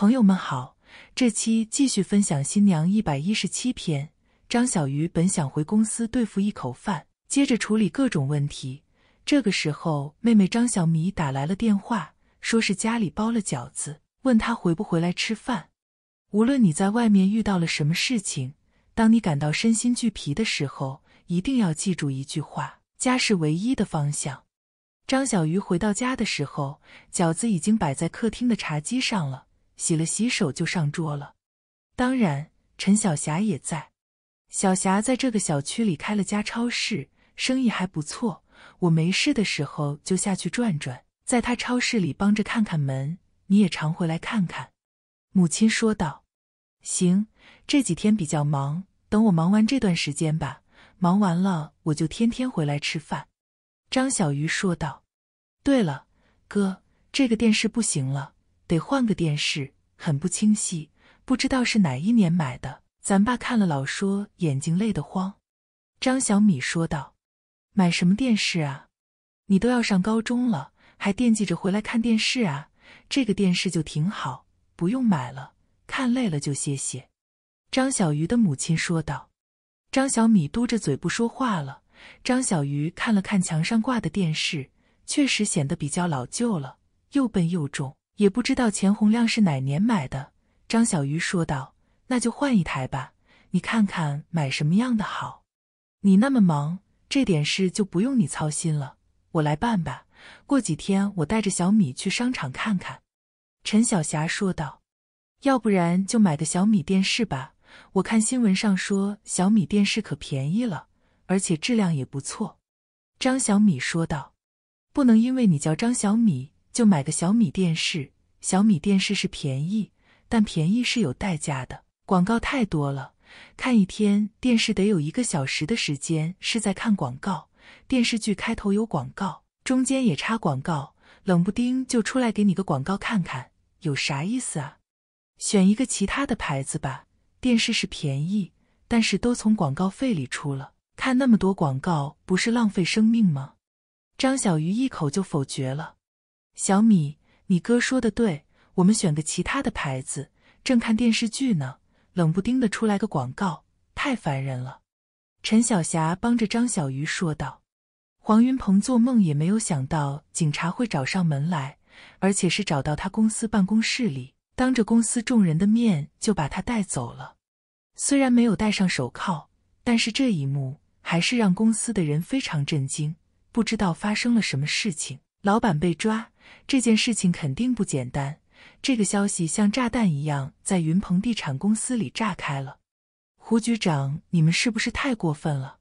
朋友们好，这期继续分享新娘一百一十七篇。张小鱼本想回公司对付一口饭，接着处理各种问题。这个时候，妹妹张小米打来了电话，说是家里包了饺子，问他回不回来吃饭。无论你在外面遇到了什么事情，当你感到身心俱疲的时候，一定要记住一句话：家是唯一的方向。张小鱼回到家的时候，饺子已经摆在客厅的茶几上了。洗了洗手就上桌了，当然陈小霞也在。小霞在这个小区里开了家超市，生意还不错。我没事的时候就下去转转，在她超市里帮着看看门。你也常回来看看。”母亲说道。“行，这几天比较忙，等我忙完这段时间吧。忙完了我就天天回来吃饭。”张小鱼说道。“对了，哥，这个电视不行了。”得换个电视，很不清晰，不知道是哪一年买的。咱爸看了老说眼睛累得慌。”张小米说道，“买什么电视啊？你都要上高中了，还惦记着回来看电视啊？这个电视就挺好，不用买了，看累了就歇歇。”张小鱼的母亲说道。张小米嘟着嘴不说话了。张小鱼看了看墙上挂的电视，确实显得比较老旧了，又笨又重。也不知道钱洪亮是哪年买的，张小鱼说道：“那就换一台吧，你看看买什么样的好。你那么忙，这点事就不用你操心了，我来办吧。过几天我带着小米去商场看看。”陈小霞说道：“要不然就买个小米电视吧，我看新闻上说小米电视可便宜了，而且质量也不错。”张小米说道：“不能因为你叫张小米。”就买个小米电视，小米电视是便宜，但便宜是有代价的，广告太多了，看一天电视得有一个小时的时间是在看广告。电视剧开头有广告，中间也插广告，冷不丁就出来给你个广告，看看有啥意思啊？选一个其他的牌子吧，电视是便宜，但是都从广告费里出了，看那么多广告不是浪费生命吗？张小鱼一口就否决了。小米，你哥说的对，我们选个其他的牌子。正看电视剧呢，冷不丁的出来个广告，太烦人了。陈晓霞帮着张小鱼说道。黄云鹏做梦也没有想到警察会找上门来，而且是找到他公司办公室里，当着公司众人的面就把他带走了。虽然没有戴上手铐，但是这一幕还是让公司的人非常震惊，不知道发生了什么事情，老板被抓。这件事情肯定不简单。这个消息像炸弹一样在云鹏地产公司里炸开了。胡局长，你们是不是太过分了？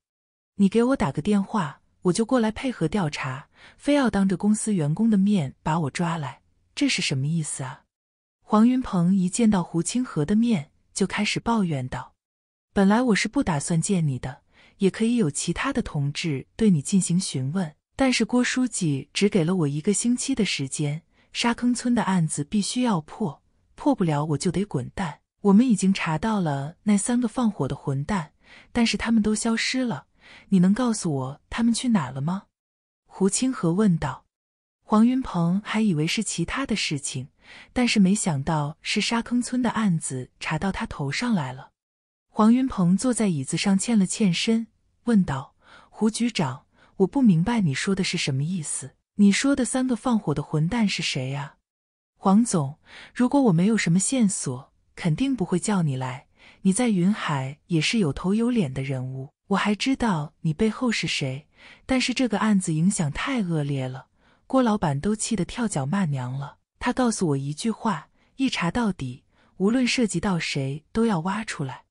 你给我打个电话，我就过来配合调查，非要当着公司员工的面把我抓来，这是什么意思啊？黄云鹏一见到胡清河的面，就开始抱怨道：“本来我是不打算见你的，也可以有其他的同志对你进行询问。”但是郭书记只给了我一个星期的时间，沙坑村的案子必须要破，破不了我就得滚蛋。我们已经查到了那三个放火的混蛋，但是他们都消失了。你能告诉我他们去哪了吗？胡清河问道。黄云鹏还以为是其他的事情，但是没想到是沙坑村的案子查到他头上来了。黄云鹏坐在椅子上欠了欠身，问道：“胡局长。”我不明白你说的是什么意思。你说的三个放火的混蛋是谁呀？黄总，如果我没有什么线索，肯定不会叫你来。你在云海也是有头有脸的人物，我还知道你背后是谁。但是这个案子影响太恶劣了，郭老板都气得跳脚骂娘了。他告诉我一句话：一查到底，无论涉及到谁，都要挖出来。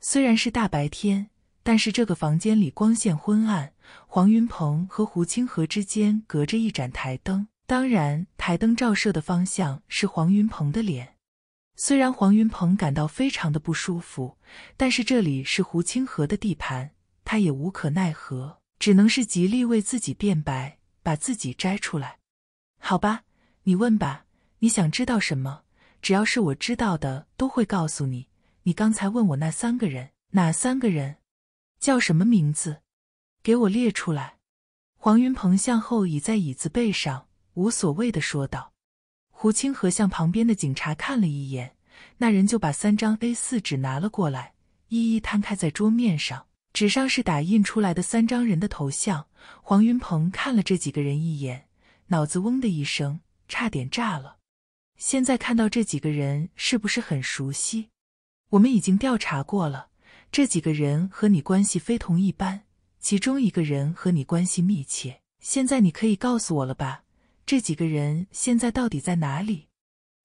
虽然是大白天，但是这个房间里光线昏暗。黄云鹏和胡清河之间隔着一盏台灯，当然，台灯照射的方向是黄云鹏的脸。虽然黄云鹏感到非常的不舒服，但是这里是胡清河的地盘，他也无可奈何，只能是极力为自己辩白，把自己摘出来。好吧，你问吧，你想知道什么？只要是我知道的，都会告诉你。你刚才问我那三个人，哪三个人，叫什么名字？给我列出来。黄云鹏向后倚在椅子背上，无所谓的说道。胡清河向旁边的警察看了一眼，那人就把三张 A 四纸拿了过来，一一摊开在桌面上。纸上是打印出来的三张人的头像。黄云鹏看了这几个人一眼，脑子嗡的一声，差点炸了。现在看到这几个人是不是很熟悉？我们已经调查过了，这几个人和你关系非同一般。其中一个人和你关系密切，现在你可以告诉我了吧？这几个人现在到底在哪里？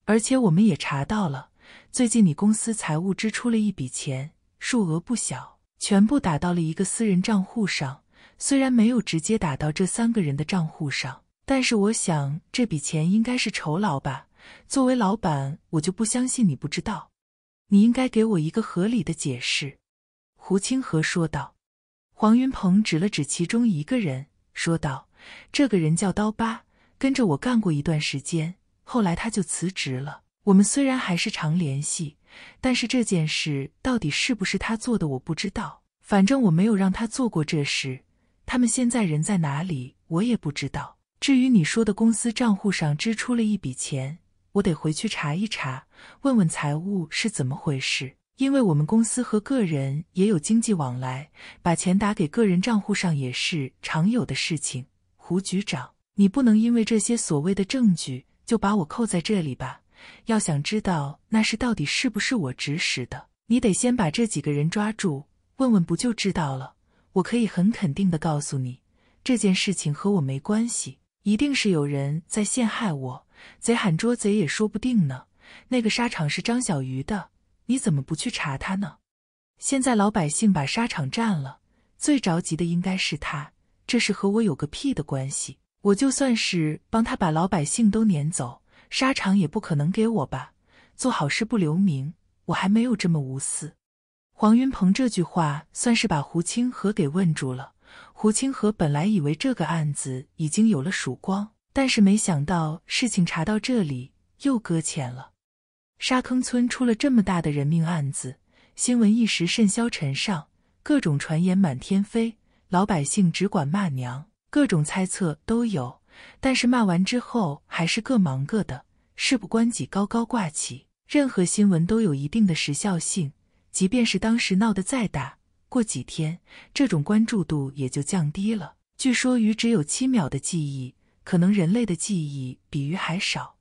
而且我们也查到了，最近你公司财务支出了一笔钱，数额不小，全部打到了一个私人账户上。虽然没有直接打到这三个人的账户上，但是我想这笔钱应该是酬劳吧。作为老板，我就不相信你不知道，你应该给我一个合理的解释。”胡清河说道。黄云鹏指了指其中一个人，说道：“这个人叫刀疤，跟着我干过一段时间，后来他就辞职了。我们虽然还是常联系，但是这件事到底是不是他做的，我不知道。反正我没有让他做过这事。他们现在人在哪里，我也不知道。至于你说的公司账户上支出了一笔钱，我得回去查一查，问问财务是怎么回事。”因为我们公司和个人也有经济往来，把钱打给个人账户上也是常有的事情。胡局长，你不能因为这些所谓的证据就把我扣在这里吧？要想知道那是到底是不是我指使的，你得先把这几个人抓住，问问不就知道了？我可以很肯定的告诉你，这件事情和我没关系，一定是有人在陷害我。贼喊捉贼也说不定呢。那个沙场是张小鱼的。你怎么不去查他呢？现在老百姓把沙场占了，最着急的应该是他。这事和我有个屁的关系！我就算是帮他把老百姓都撵走，沙场也不可能给我吧？做好事不留名，我还没有这么无私。黄云鹏这句话算是把胡清河给问住了。胡清河本来以为这个案子已经有了曙光，但是没想到事情查到这里又搁浅了。沙坑村出了这么大的人命案子，新闻一时甚嚣尘上，各种传言满天飞，老百姓只管骂娘，各种猜测都有。但是骂完之后，还是各忙各的，事不关己，高高挂起。任何新闻都有一定的时效性，即便是当时闹得再大，过几天这种关注度也就降低了。据说鱼只有七秒的记忆，可能人类的记忆比鱼还少。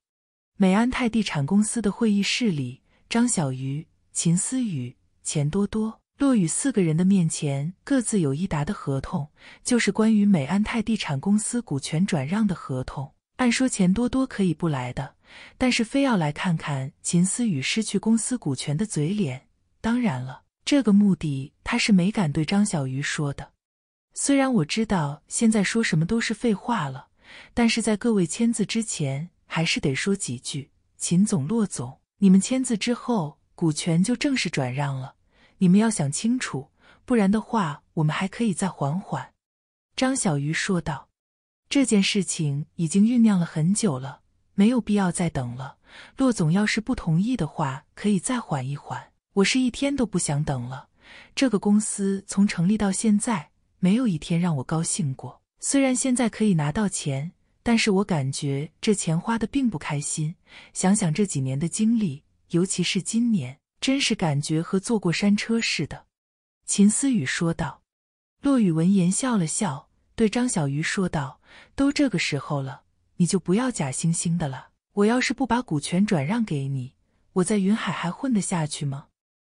美安泰地产公司的会议室里，张小鱼、秦思雨、钱多多、骆羽四个人的面前各自有一沓的合同，就是关于美安泰地产公司股权转让的合同。按说钱多多可以不来的，但是非要来看看秦思雨失去公司股权的嘴脸。当然了，这个目的他是没敢对张小鱼说的。虽然我知道现在说什么都是废话了，但是在各位签字之前。还是得说几句，秦总、骆总，你们签字之后，股权就正式转让了。你们要想清楚，不然的话，我们还可以再缓缓。”张小鱼说道，“这件事情已经酝酿了很久了，没有必要再等了。骆总要是不同意的话，可以再缓一缓。我是一天都不想等了。这个公司从成立到现在，没有一天让我高兴过。虽然现在可以拿到钱。”但是我感觉这钱花的并不开心，想想这几年的经历，尤其是今年，真是感觉和坐过山车似的。”秦思雨说道。骆雨闻言笑了笑，对张小鱼说道：“都这个时候了，你就不要假惺惺的了。我要是不把股权转让给你，我在云海还混得下去吗？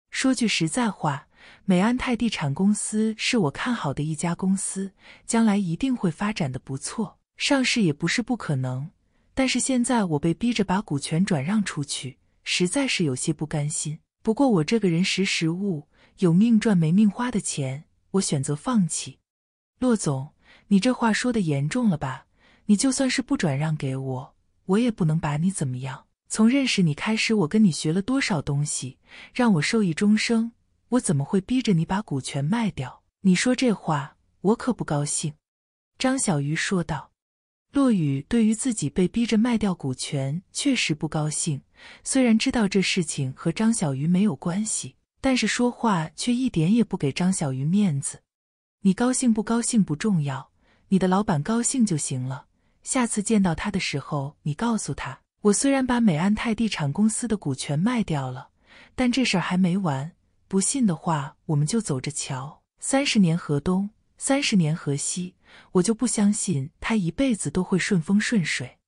说句实在话，美安泰地产公司是我看好的一家公司，将来一定会发展的不错。”上市也不是不可能，但是现在我被逼着把股权转让出去，实在是有些不甘心。不过我这个人识时务，有命赚没命花的钱，我选择放弃。骆总，你这话说的严重了吧？你就算是不转让给我，我也不能把你怎么样。从认识你开始，我跟你学了多少东西，让我受益终生，我怎么会逼着你把股权卖掉？你说这话，我可不高兴。”张小鱼说道。骆雨对于自己被逼着卖掉股权确实不高兴，虽然知道这事情和张小鱼没有关系，但是说话却一点也不给张小鱼面子。你高兴不高兴不重要，你的老板高兴就行了。下次见到他的时候，你告诉他，我虽然把美安泰地产公司的股权卖掉了，但这事儿还没完。不信的话，我们就走着瞧。三十年河东，三十年河西。我就不相信他一辈子都会顺风顺水。”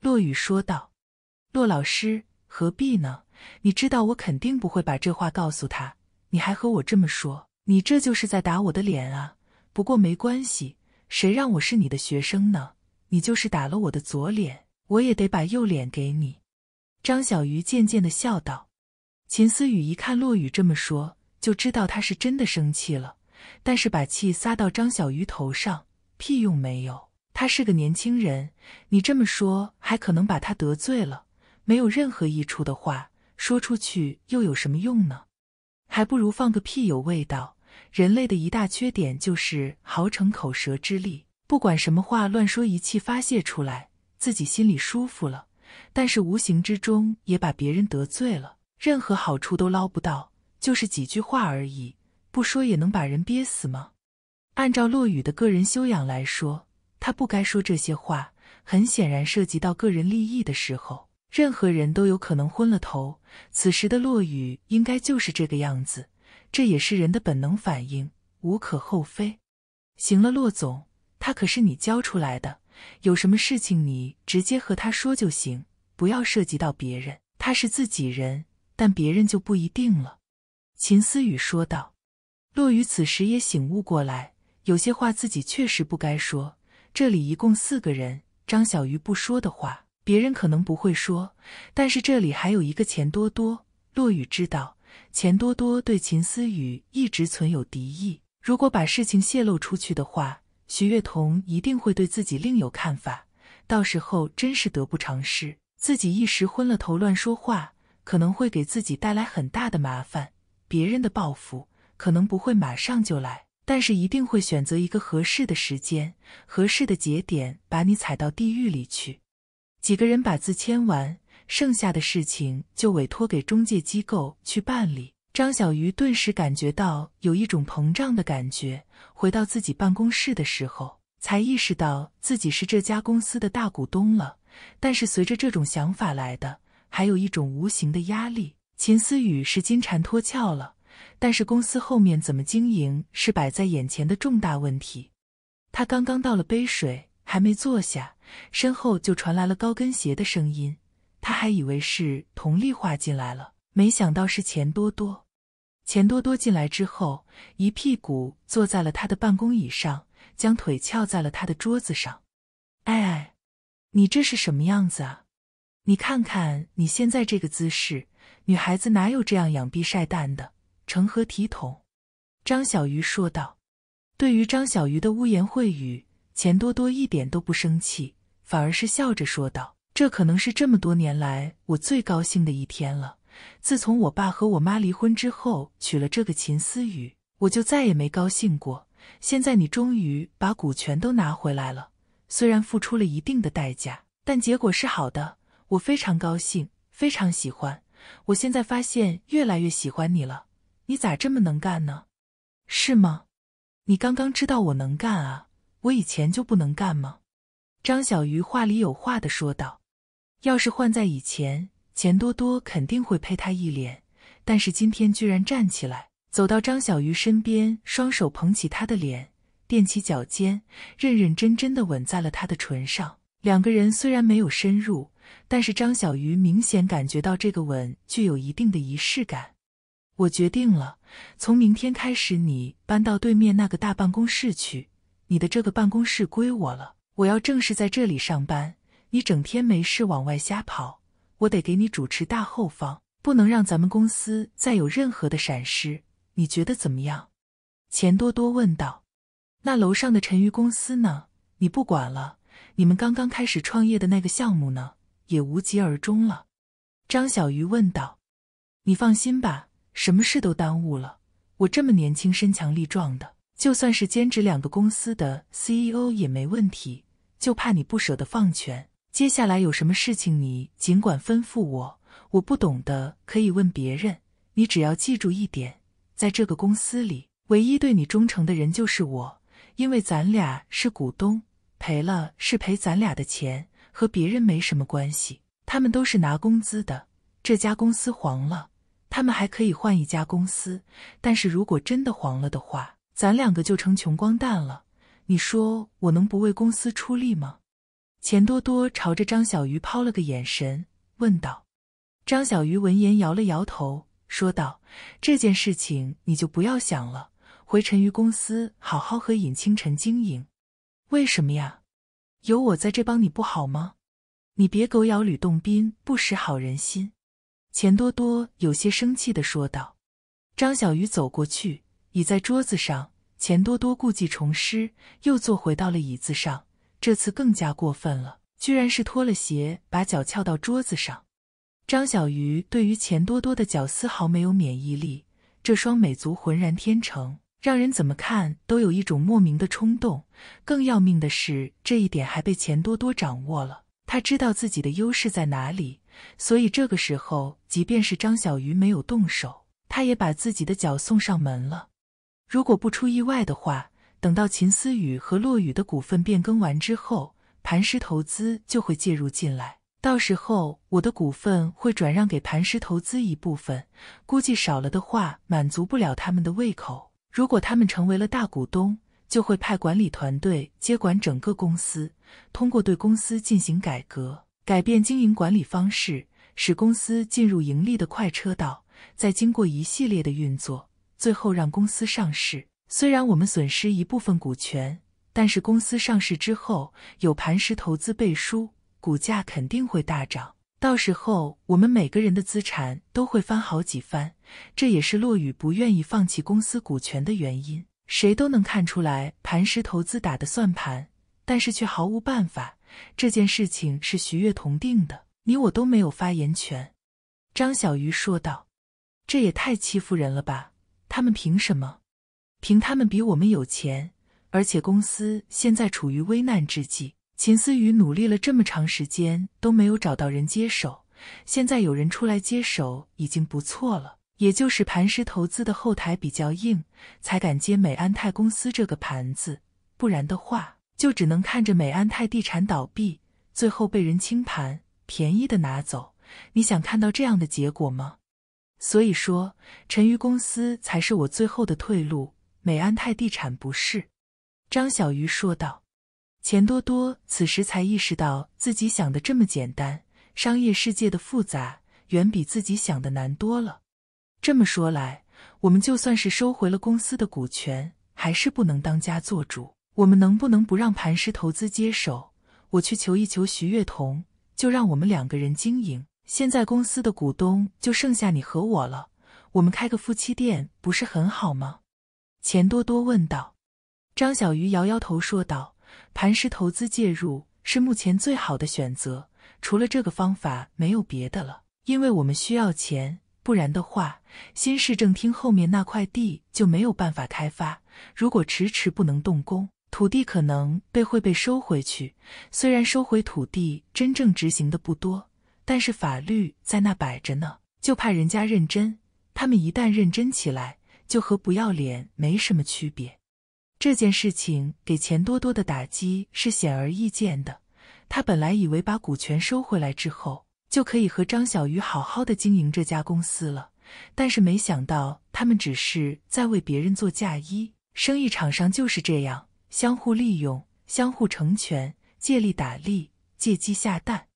骆雨说道。“骆老师何必呢？你知道我肯定不会把这话告诉他，你还和我这么说，你这就是在打我的脸啊！不过没关系，谁让我是你的学生呢？你就是打了我的左脸，我也得把右脸给你。”张小鱼渐渐的笑道。秦思雨一看骆雨这么说，就知道他是真的生气了，但是把气撒到张小鱼头上。屁用没有，他是个年轻人，你这么说还可能把他得罪了。没有任何益处的话，说出去又有什么用呢？还不如放个屁有味道。人类的一大缺点就是豪逞口舌之力，不管什么话乱说一气发泄出来，自己心里舒服了，但是无形之中也把别人得罪了，任何好处都捞不到。就是几句话而已，不说也能把人憋死吗？按照骆羽的个人修养来说，他不该说这些话。很显然，涉及到个人利益的时候，任何人都有可能昏了头。此时的骆羽应该就是这个样子，这也是人的本能反应，无可厚非。行了，骆总，他可是你教出来的，有什么事情你直接和他说就行，不要涉及到别人。他是自己人，但别人就不一定了。”秦思雨说道。骆羽此时也醒悟过来。有些话自己确实不该说。这里一共四个人，张小鱼不说的话，别人可能不会说。但是这里还有一个钱多多，骆雨知道钱多多对秦思雨一直存有敌意。如果把事情泄露出去的话，徐月彤一定会对自己另有看法。到时候真是得不偿失。自己一时昏了头乱说话，可能会给自己带来很大的麻烦。别人的报复可能不会马上就来。但是一定会选择一个合适的时间、合适的节点，把你踩到地狱里去。几个人把字签完，剩下的事情就委托给中介机构去办理。张小鱼顿时感觉到有一种膨胀的感觉。回到自己办公室的时候，才意识到自己是这家公司的大股东了。但是随着这种想法来的，还有一种无形的压力。秦思雨是金蝉脱壳了。但是公司后面怎么经营是摆在眼前的重大问题。他刚刚倒了杯水，还没坐下，身后就传来了高跟鞋的声音。他还以为是佟丽华进来了，没想到是钱多多。钱多多进来之后，一屁股坐在了他的办公椅上，将腿翘在了他的桌子上。哎，你这是什么样子啊？你看看你现在这个姿势，女孩子哪有这样仰臂晒蛋的？成何体统？张小鱼说道。对于张小鱼的污言秽语，钱多多一点都不生气，反而是笑着说道：“这可能是这么多年来我最高兴的一天了。自从我爸和我妈离婚之后，娶了这个秦思雨，我就再也没高兴过。现在你终于把股权都拿回来了，虽然付出了一定的代价，但结果是好的，我非常高兴，非常喜欢。我现在发现越来越喜欢你了。”你咋这么能干呢？是吗？你刚刚知道我能干啊？我以前就不能干吗？张小鱼话里有话的说道。要是换在以前，钱多多肯定会呸他一脸。但是今天居然站起来，走到张小鱼身边，双手捧起他的脸，踮起脚尖，认认真真的吻在了他的唇上。两个人虽然没有深入，但是张小鱼明显感觉到这个吻具有一定的仪式感。我决定了，从明天开始，你搬到对面那个大办公室去。你的这个办公室归我了，我要正式在这里上班。你整天没事往外瞎跑，我得给你主持大后方，不能让咱们公司再有任何的闪失。你觉得怎么样？钱多多问道。那楼上的陈鱼公司呢？你不管了？你们刚刚开始创业的那个项目呢？也无疾而终了？张小鱼问道。你放心吧。什么事都耽误了。我这么年轻，身强力壮的，就算是兼职两个公司的 CEO 也没问题。就怕你不舍得放权。接下来有什么事情，你尽管吩咐我。我不懂的可以问别人。你只要记住一点，在这个公司里，唯一对你忠诚的人就是我，因为咱俩是股东，赔了是赔咱俩的钱，和别人没什么关系。他们都是拿工资的，这家公司黄了。他们还可以换一家公司，但是如果真的黄了的话，咱两个就成穷光蛋了。你说我能不为公司出力吗？钱多多朝着张小鱼抛了个眼神，问道。张小鱼闻言摇了摇头，说道：“这件事情你就不要想了，回陈鱼公司好好和尹清晨经营。”为什么呀？有我在这帮你不好吗？你别狗咬吕洞宾，不识好人心。钱多多有些生气的说道：“张小鱼走过去，倚在桌子上。钱多多故技重施，又坐回到了椅子上。这次更加过分了，居然是脱了鞋，把脚翘到桌子上。”张小鱼对于钱多多的脚丝毫没有免疫力，这双美足浑然天成，让人怎么看都有一种莫名的冲动。更要命的是，这一点还被钱多多掌握了。他知道自己的优势在哪里。所以这个时候，即便是张小鱼没有动手，他也把自己的脚送上门了。如果不出意外的话，等到秦思雨和骆雨的股份变更完之后，磐石投资就会介入进来。到时候，我的股份会转让给磐石投资一部分，估计少了的话，满足不了他们的胃口。如果他们成为了大股东，就会派管理团队接管整个公司，通过对公司进行改革。改变经营管理方式，使公司进入盈利的快车道，再经过一系列的运作，最后让公司上市。虽然我们损失一部分股权，但是公司上市之后有磐石投资背书，股价肯定会大涨。到时候我们每个人的资产都会翻好几番。这也是骆雨不愿意放弃公司股权的原因。谁都能看出来磐石投资打的算盘，但是却毫无办法。这件事情是徐月同定的，你我都没有发言权。”张小鱼说道，“这也太欺负人了吧！他们凭什么？凭他们比我们有钱，而且公司现在处于危难之际。秦思雨努力了这么长时间都没有找到人接手，现在有人出来接手已经不错了。也就是磐石投资的后台比较硬，才敢接美安泰公司这个盘子，不然的话……就只能看着美安泰地产倒闭，最后被人清盘，便宜的拿走。你想看到这样的结果吗？所以说，沉鱼公司才是我最后的退路，美安泰地产不是。”张小鱼说道。钱多多此时才意识到，自己想的这么简单，商业世界的复杂远比自己想的难多了。这么说来，我们就算是收回了公司的股权，还是不能当家做主。我们能不能不让磐石投资接手？我去求一求徐月彤，就让我们两个人经营。现在公司的股东就剩下你和我了，我们开个夫妻店不是很好吗？钱多多问道。张小鱼摇摇头说道：“磐石投资介入是目前最好的选择，除了这个方法没有别的了。因为我们需要钱，不然的话，新市政厅后面那块地就没有办法开发。如果迟迟不能动工。”土地可能被会被收回去，虽然收回土地真正执行的不多，但是法律在那摆着呢，就怕人家认真。他们一旦认真起来，就和不要脸没什么区别。这件事情给钱多多的打击是显而易见的。他本来以为把股权收回来之后，就可以和张小鱼好好的经营这家公司了，但是没想到他们只是在为别人做嫁衣。生意场上就是这样。相互利用，相互成全，借力打力，借鸡下蛋。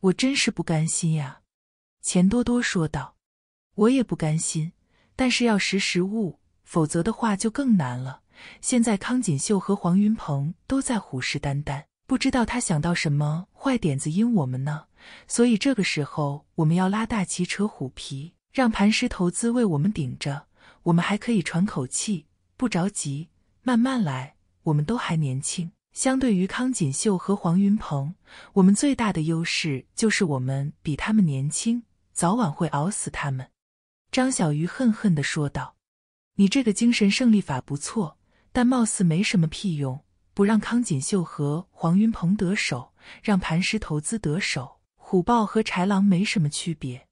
我真是不甘心呀！”钱多多说道，“我也不甘心，但是要识时务，否则的话就更难了。现在康锦绣和黄云鹏都在虎视眈眈，不知道他想到什么坏点子阴我们呢。所以这个时候，我们要拉大旗扯虎皮，让磐石投资为我们顶着，我们还可以喘口气，不着急，慢慢来。”我们都还年轻，相对于康锦绣和黄云鹏，我们最大的优势就是我们比他们年轻，早晚会熬死他们。”张小鱼恨恨地说道，“你这个精神胜利法不错，但貌似没什么屁用。不让康锦绣和黄云鹏得手，让磐石投资得手，虎豹和豺狼没什么区别。”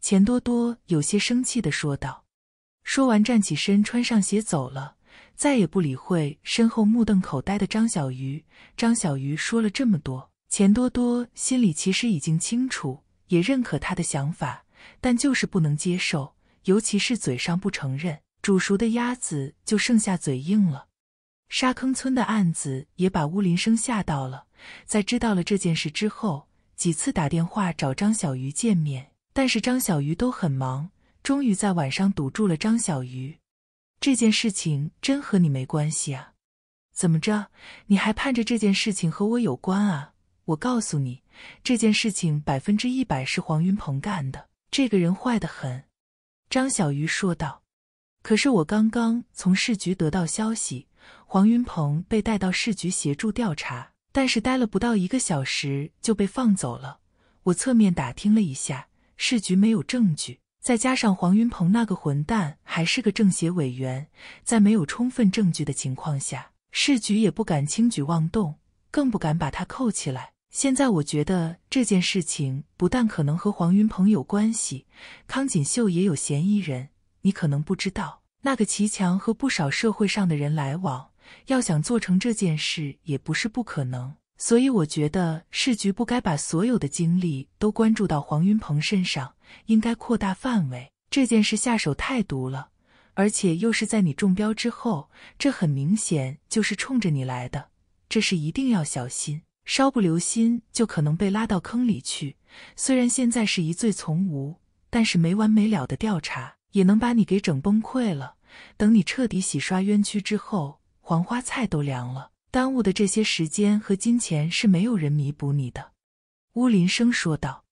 钱多多有些生气地说道，说完站起身，穿上鞋走了。再也不理会身后目瞪口呆的张小鱼。张小鱼说了这么多，钱多多心里其实已经清楚，也认可他的想法，但就是不能接受，尤其是嘴上不承认。煮熟的鸭子就剩下嘴硬了。沙坑村的案子也把乌林生吓到了，在知道了这件事之后，几次打电话找张小鱼见面，但是张小鱼都很忙。终于在晚上堵住了张小鱼。这件事情真和你没关系啊！怎么着，你还盼着这件事情和我有关啊？我告诉你，这件事情百分之一百是黄云鹏干的，这个人坏的很。”张小鱼说道。“可是我刚刚从市局得到消息，黄云鹏被带到市局协助调查，但是待了不到一个小时就被放走了。我侧面打听了一下，市局没有证据。”再加上黄云鹏那个混蛋还是个政协委员，在没有充分证据的情况下，市局也不敢轻举妄动，更不敢把他扣起来。现在我觉得这件事情不但可能和黄云鹏有关系，康锦绣也有嫌疑人。你可能不知道，那个齐强和不少社会上的人来往，要想做成这件事也不是不可能。所以我觉得市局不该把所有的精力都关注到黄云鹏身上，应该扩大范围。这件事下手太毒了，而且又是在你中标之后，这很明显就是冲着你来的。这是一定要小心，稍不留心就可能被拉到坑里去。虽然现在是一醉从无，但是没完没了的调查也能把你给整崩溃了。等你彻底洗刷冤屈之后，黄花菜都凉了。耽误的这些时间和金钱是没有人弥补你的，乌林生说道。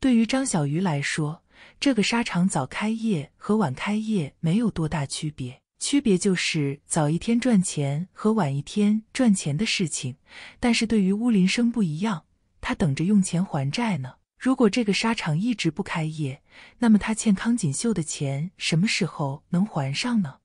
对于张小鱼来说，这个沙场早开业和晚开业没有多大区别，区别就是早一天赚钱和晚一天赚钱的事情。但是对于乌林生不一样，他等着用钱还债呢。如果这个沙场一直不开业，那么他欠康锦绣的钱什么时候能还上呢？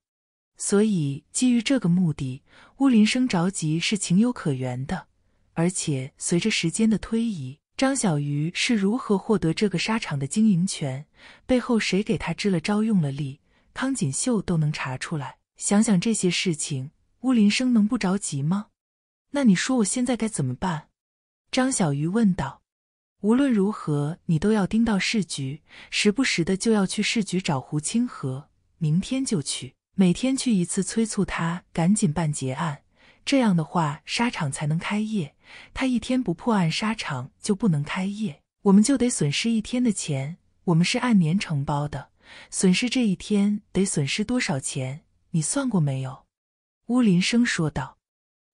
所以，基于这个目的，乌林生着急是情有可原的。而且，随着时间的推移，张小鱼是如何获得这个沙场的经营权，背后谁给他支了招、用了力，康锦绣都能查出来。想想这些事情，乌林生能不着急吗？那你说我现在该怎么办？张小鱼问道。无论如何，你都要盯到市局，时不时的就要去市局找胡清河。明天就去。每天去一次，催促他赶紧办结案，这样的话沙场才能开业。他一天不破案，沙场就不能开业，我们就得损失一天的钱。我们是按年承包的，损失这一天得损失多少钱？你算过没有？”乌林生说道。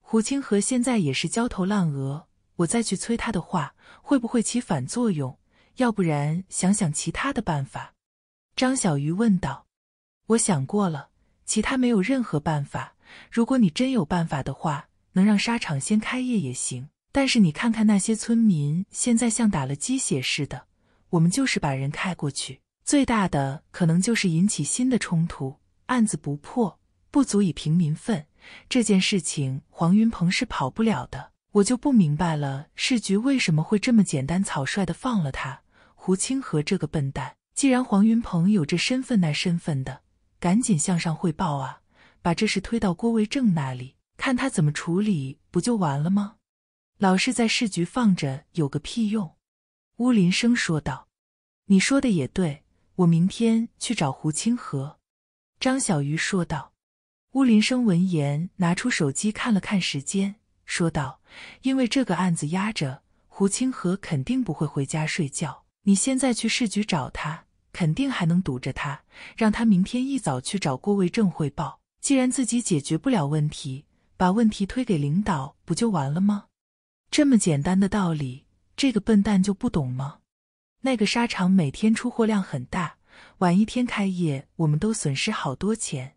胡清河现在也是焦头烂额，我再去催他的话，会不会起反作用？要不然想想其他的办法。”张小鱼问道。“我想过了。”其他没有任何办法。如果你真有办法的话，能让沙场先开业也行。但是你看看那些村民，现在像打了鸡血似的。我们就是把人开过去，最大的可能就是引起新的冲突。案子不破，不足以平民愤。这件事情黄云鹏是跑不了的。我就不明白了，市局为什么会这么简单草率的放了他？胡清河这个笨蛋，既然黄云鹏有这身份，那身份的。赶紧向上汇报啊！把这事推到郭维正那里，看他怎么处理，不就完了吗？老是在市局放着，有个屁用！乌林生说道：“你说的也对，我明天去找胡清河。”张小鱼说道。乌林生闻言，拿出手机看了看时间，说道：“因为这个案子压着，胡清河肯定不会回家睡觉。你现在去市局找他。”肯定还能堵着他，让他明天一早去找郭卫正汇报。既然自己解决不了问题，把问题推给领导不就完了吗？这么简单的道理，这个笨蛋就不懂吗？那个沙场每天出货量很大，晚一天开业，我们都损失好多钱。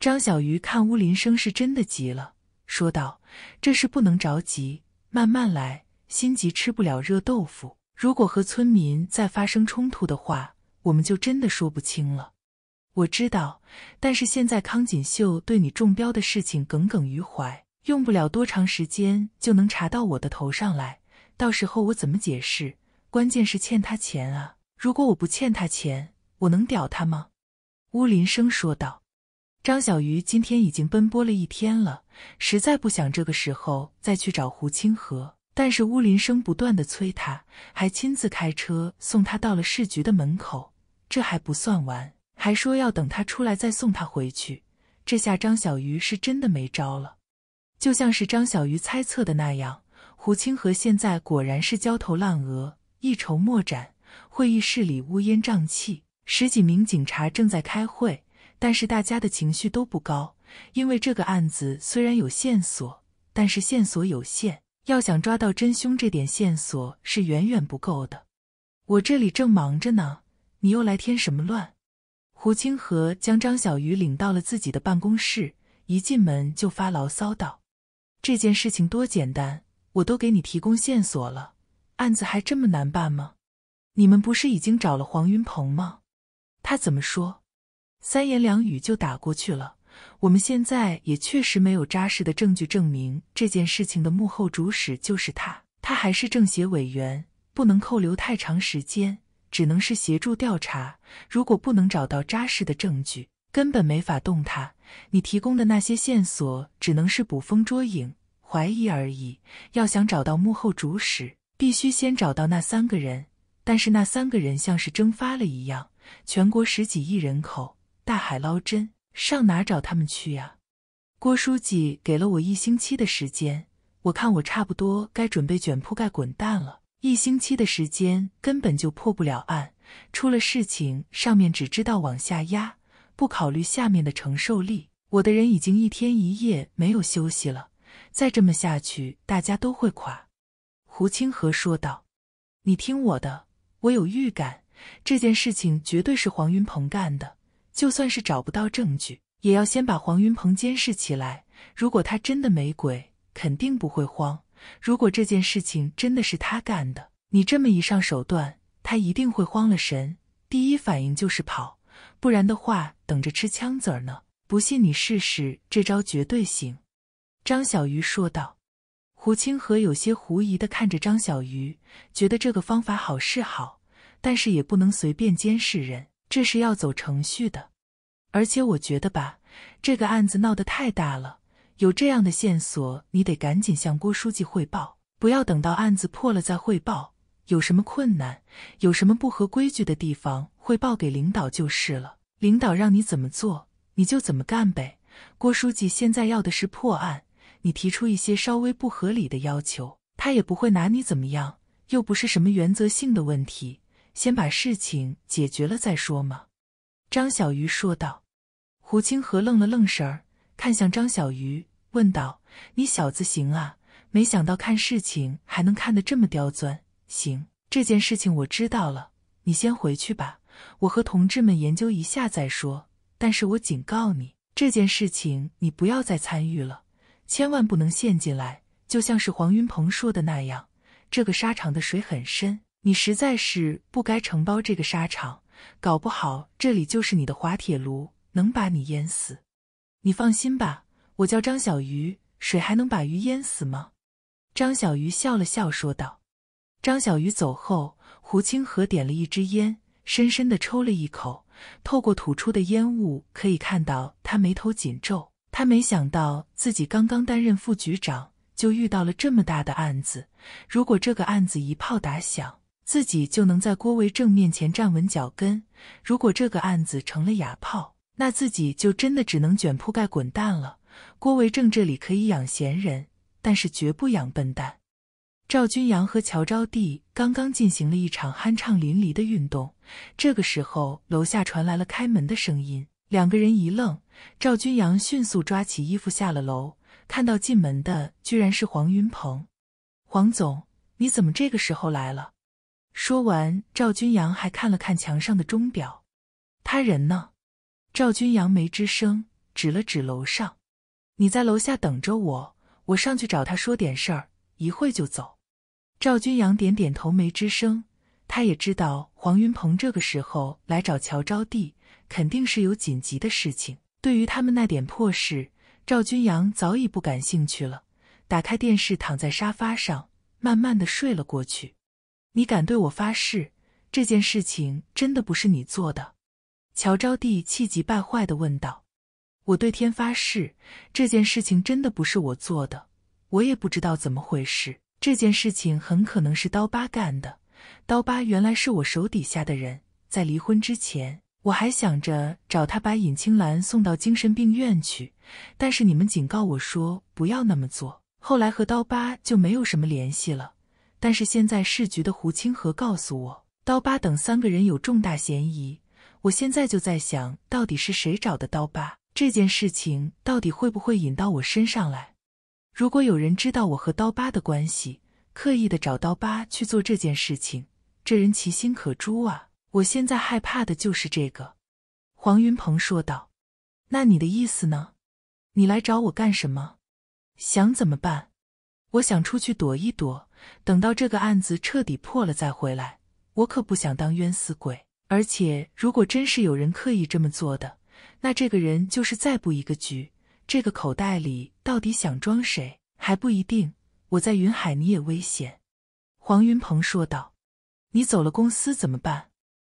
张小鱼看乌林生是真的急了，说道：“这事不能着急，慢慢来，心急吃不了热豆腐。如果和村民再发生冲突的话。”我们就真的说不清了。我知道，但是现在康锦绣对你中标的事情耿耿于怀，用不了多长时间就能查到我的头上来。到时候我怎么解释？关键是欠他钱啊！如果我不欠他钱，我能屌他吗？乌林生说道。张小鱼今天已经奔波了一天了，实在不想这个时候再去找胡清河，但是乌林生不断的催他，还亲自开车送他到了市局的门口。这还不算完，还说要等他出来再送他回去。这下张小鱼是真的没招了。就像是张小鱼猜测的那样，胡清河现在果然是焦头烂额、一筹莫展。会议室里乌烟瘴气，十几名警察正在开会，但是大家的情绪都不高，因为这个案子虽然有线索，但是线索有限，要想抓到真凶，这点线索是远远不够的。我这里正忙着呢。你又来添什么乱？胡清河将张小鱼领到了自己的办公室，一进门就发牢骚道：“这件事情多简单，我都给你提供线索了，案子还这么难办吗？你们不是已经找了黄云鹏吗？他怎么说？三言两语就打过去了。我们现在也确实没有扎实的证据证明这件事情的幕后主使就是他，他还是政协委员，不能扣留太长时间。”只能是协助调查，如果不能找到扎实的证据，根本没法动他。你提供的那些线索，只能是捕风捉影、怀疑而已。要想找到幕后主使，必须先找到那三个人。但是那三个人像是蒸发了一样，全国十几亿人口，大海捞针，上哪找他们去呀？郭书记给了我一星期的时间，我看我差不多该准备卷铺盖滚蛋了。一星期的时间根本就破不了案，出了事情上面只知道往下压，不考虑下面的承受力。我的人已经一天一夜没有休息了，再这么下去大家都会垮。”胡清河说道，“你听我的，我有预感，这件事情绝对是黄云鹏干的。就算是找不到证据，也要先把黄云鹏监视起来。如果他真的没鬼，肯定不会慌。”如果这件事情真的是他干的，你这么一上手段，他一定会慌了神，第一反应就是跑，不然的话等着吃枪子儿呢。不信你试试，这招绝对行。”张小鱼说道。胡清河有些狐疑的看着张小鱼，觉得这个方法好是好，但是也不能随便监视人，这是要走程序的。而且我觉得吧，这个案子闹得太大了。有这样的线索，你得赶紧向郭书记汇报，不要等到案子破了再汇报。有什么困难，有什么不合规矩的地方，汇报给领导就是了。领导让你怎么做，你就怎么干呗。郭书记现在要的是破案，你提出一些稍微不合理的要求，他也不会拿你怎么样，又不是什么原则性的问题。先把事情解决了再说嘛。”张小鱼说道。胡清河愣了愣神儿。看向张小鱼，问道：“你小子行啊！没想到看事情还能看得这么刁钻。行，这件事情我知道了，你先回去吧，我和同志们研究一下再说。但是我警告你，这件事情你不要再参与了，千万不能陷进来。就像是黄云鹏说的那样，这个沙场的水很深，你实在是不该承包这个沙场，搞不好这里就是你的滑铁卢，能把你淹死。”你放心吧，我叫张小鱼，水还能把鱼淹死吗？张小鱼笑了笑，说道。张小鱼走后，胡清河点了一支烟，深深的抽了一口，透过吐出的烟雾，可以看到他眉头紧皱。他没想到自己刚刚担任副局长，就遇到了这么大的案子。如果这个案子一炮打响，自己就能在郭维正面前站稳脚跟；如果这个案子成了哑炮，那自己就真的只能卷铺盖滚蛋了。郭维正这里可以养闲人，但是绝不养笨蛋。赵君阳和乔招娣刚刚进行了一场酣畅淋漓的运动，这个时候楼下传来了开门的声音，两个人一愣。赵君阳迅速抓起衣服下了楼，看到进门的居然是黄云鹏，黄总，你怎么这个时候来了？说完，赵君阳还看了看墙上的钟表，他人呢？赵君阳没吱声，指了指楼上：“你在楼下等着我，我上去找他说点事儿，一会就走。”赵君阳点点头，没吱声。他也知道黄云鹏这个时候来找乔招娣，肯定是有紧急的事情。对于他们那点破事，赵君阳早已不感兴趣了。打开电视，躺在沙发上，慢慢的睡了过去。你敢对我发誓，这件事情真的不是你做的？乔招娣气急败坏地问道：“我对天发誓，这件事情真的不是我做的，我也不知道怎么回事。这件事情很可能是刀疤干的。刀疤原来是我手底下的人，在离婚之前，我还想着找他把尹青兰送到精神病院去，但是你们警告我说不要那么做。后来和刀疤就没有什么联系了。但是现在市局的胡清河告诉我，刀疤等三个人有重大嫌疑。”我现在就在想，到底是谁找的刀疤？这件事情到底会不会引到我身上来？如果有人知道我和刀疤的关系，刻意的找刀疤去做这件事情，这人其心可诛啊！我现在害怕的就是这个。”黄云鹏说道。“那你的意思呢？你来找我干什么？想怎么办？我想出去躲一躲，等到这个案子彻底破了再回来。我可不想当冤死鬼。”而且，如果真是有人刻意这么做的，那这个人就是再布一个局。这个口袋里到底想装谁还不一定。我在云海，你也危险。”黄云鹏说道。“你走了，公司怎么办？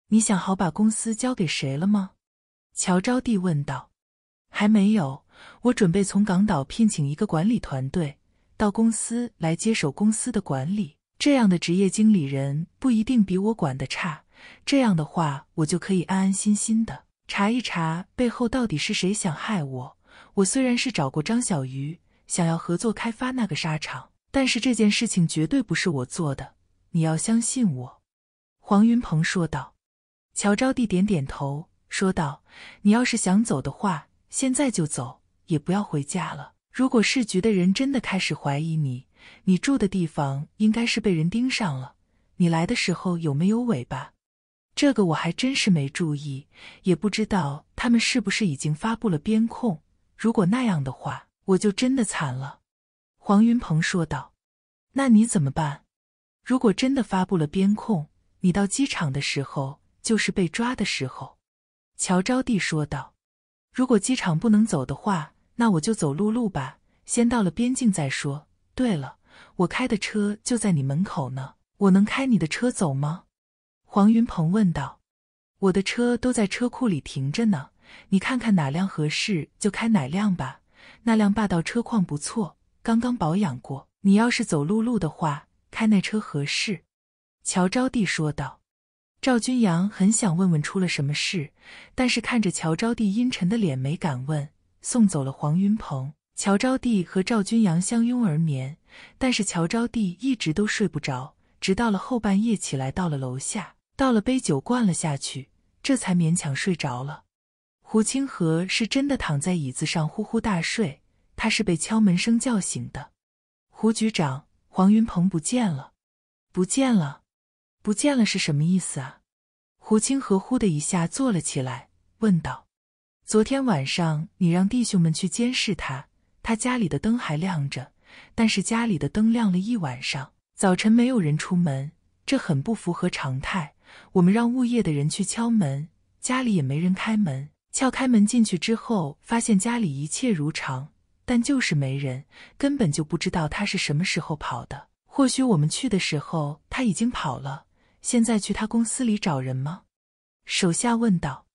你想好把公司交给谁了吗？”乔招娣问道。“还没有，我准备从港岛聘请一个管理团队到公司来接手公司的管理。这样的职业经理人不一定比我管的差。”这样的话，我就可以安安心心的查一查背后到底是谁想害我。我虽然是找过张小鱼，想要合作开发那个沙场，但是这件事情绝对不是我做的。你要相信我。”黄云鹏说道。乔招娣点点头，说道：“你要是想走的话，现在就走，也不要回家了。如果市局的人真的开始怀疑你，你住的地方应该是被人盯上了。你来的时候有没有尾巴？”这个我还真是没注意，也不知道他们是不是已经发布了边控。如果那样的话，我就真的惨了。”黄云鹏说道。“那你怎么办？如果真的发布了边控，你到机场的时候就是被抓的时候。”乔招娣说道。“如果机场不能走的话，那我就走陆路吧，先到了边境再说。对了，我开的车就在你门口呢，我能开你的车走吗？”黄云鹏问道：“我的车都在车库里停着呢，你看看哪辆合适就开哪辆吧。那辆霸道车况不错，刚刚保养过。你要是走陆路的话，开那车合适。”乔招娣说道。赵君阳很想问问出了什么事，但是看着乔招娣阴沉的脸，没敢问。送走了黄云鹏，乔招娣和赵君阳相拥而眠，但是乔招娣一直都睡不着，直到了后半夜起来，到了楼下。倒了杯酒，灌了下去，这才勉强睡着了。胡清河是真的躺在椅子上呼呼大睡，他是被敲门声叫醒的。胡局长，黄云鹏不见了，不见了，不见了，是什么意思啊？胡清河呼的一下坐了起来，问道：“昨天晚上你让弟兄们去监视他，他家里的灯还亮着，但是家里的灯亮了一晚上，早晨没有人出门，这很不符合常态。”我们让物业的人去敲门，家里也没人开门。撬开门进去之后，发现家里一切如常，但就是没人，根本就不知道他是什么时候跑的。或许我们去的时候他已经跑了。现在去他公司里找人吗？手下问道。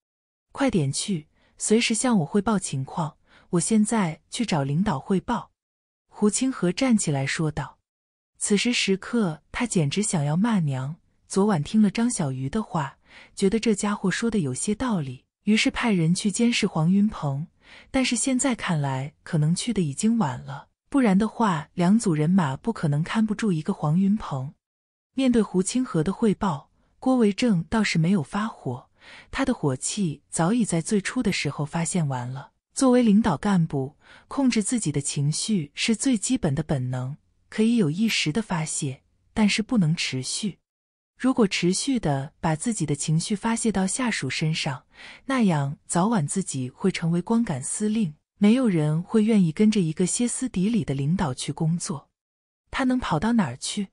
快点去，随时向我汇报情况。我现在去找领导汇报。胡清河站起来说道。此时时刻，他简直想要骂娘。昨晚听了张小鱼的话，觉得这家伙说的有些道理，于是派人去监视黄云鹏。但是现在看来，可能去的已经晚了，不然的话，两组人马不可能看不住一个黄云鹏。面对胡清河的汇报，郭维正倒是没有发火，他的火气早已在最初的时候发现完了。作为领导干部，控制自己的情绪是最基本的本能，可以有一时的发泄，但是不能持续。如果持续的把自己的情绪发泄到下属身上，那样早晚自己会成为光杆司令。没有人会愿意跟着一个歇斯底里的领导去工作。他能跑到哪儿去？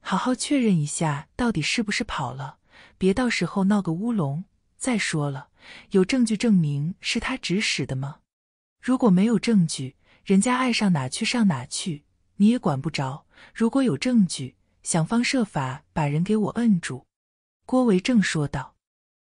好好确认一下，到底是不是跑了？别到时候闹个乌龙。再说了，有证据证明是他指使的吗？如果没有证据，人家爱上哪去上哪去，你也管不着。如果有证据，想方设法把人给我摁住。”郭维正说道，“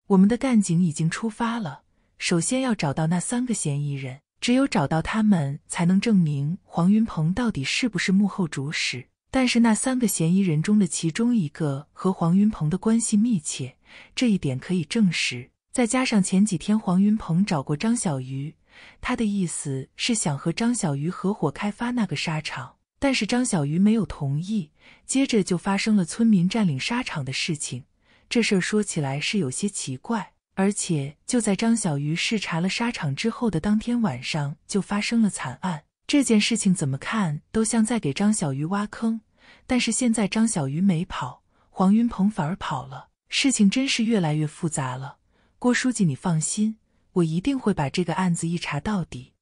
我们的干警已经出发了，首先要找到那三个嫌疑人，只有找到他们，才能证明黄云鹏到底是不是幕后主使。但是那三个嫌疑人中的其中一个和黄云鹏的关系密切，这一点可以证实。再加上前几天黄云鹏找过张小鱼，他的意思是想和张小鱼合伙开发那个沙场。”但是张小鱼没有同意，接着就发生了村民占领沙场的事情。这事儿说起来是有些奇怪，而且就在张小鱼视察了沙场之后的当天晚上，就发生了惨案。这件事情怎么看都像在给张小鱼挖坑。但是现在张小鱼没跑，黄云鹏反而跑了，事情真是越来越复杂了。郭书记，你放心，我一定会把这个案子一查到底。”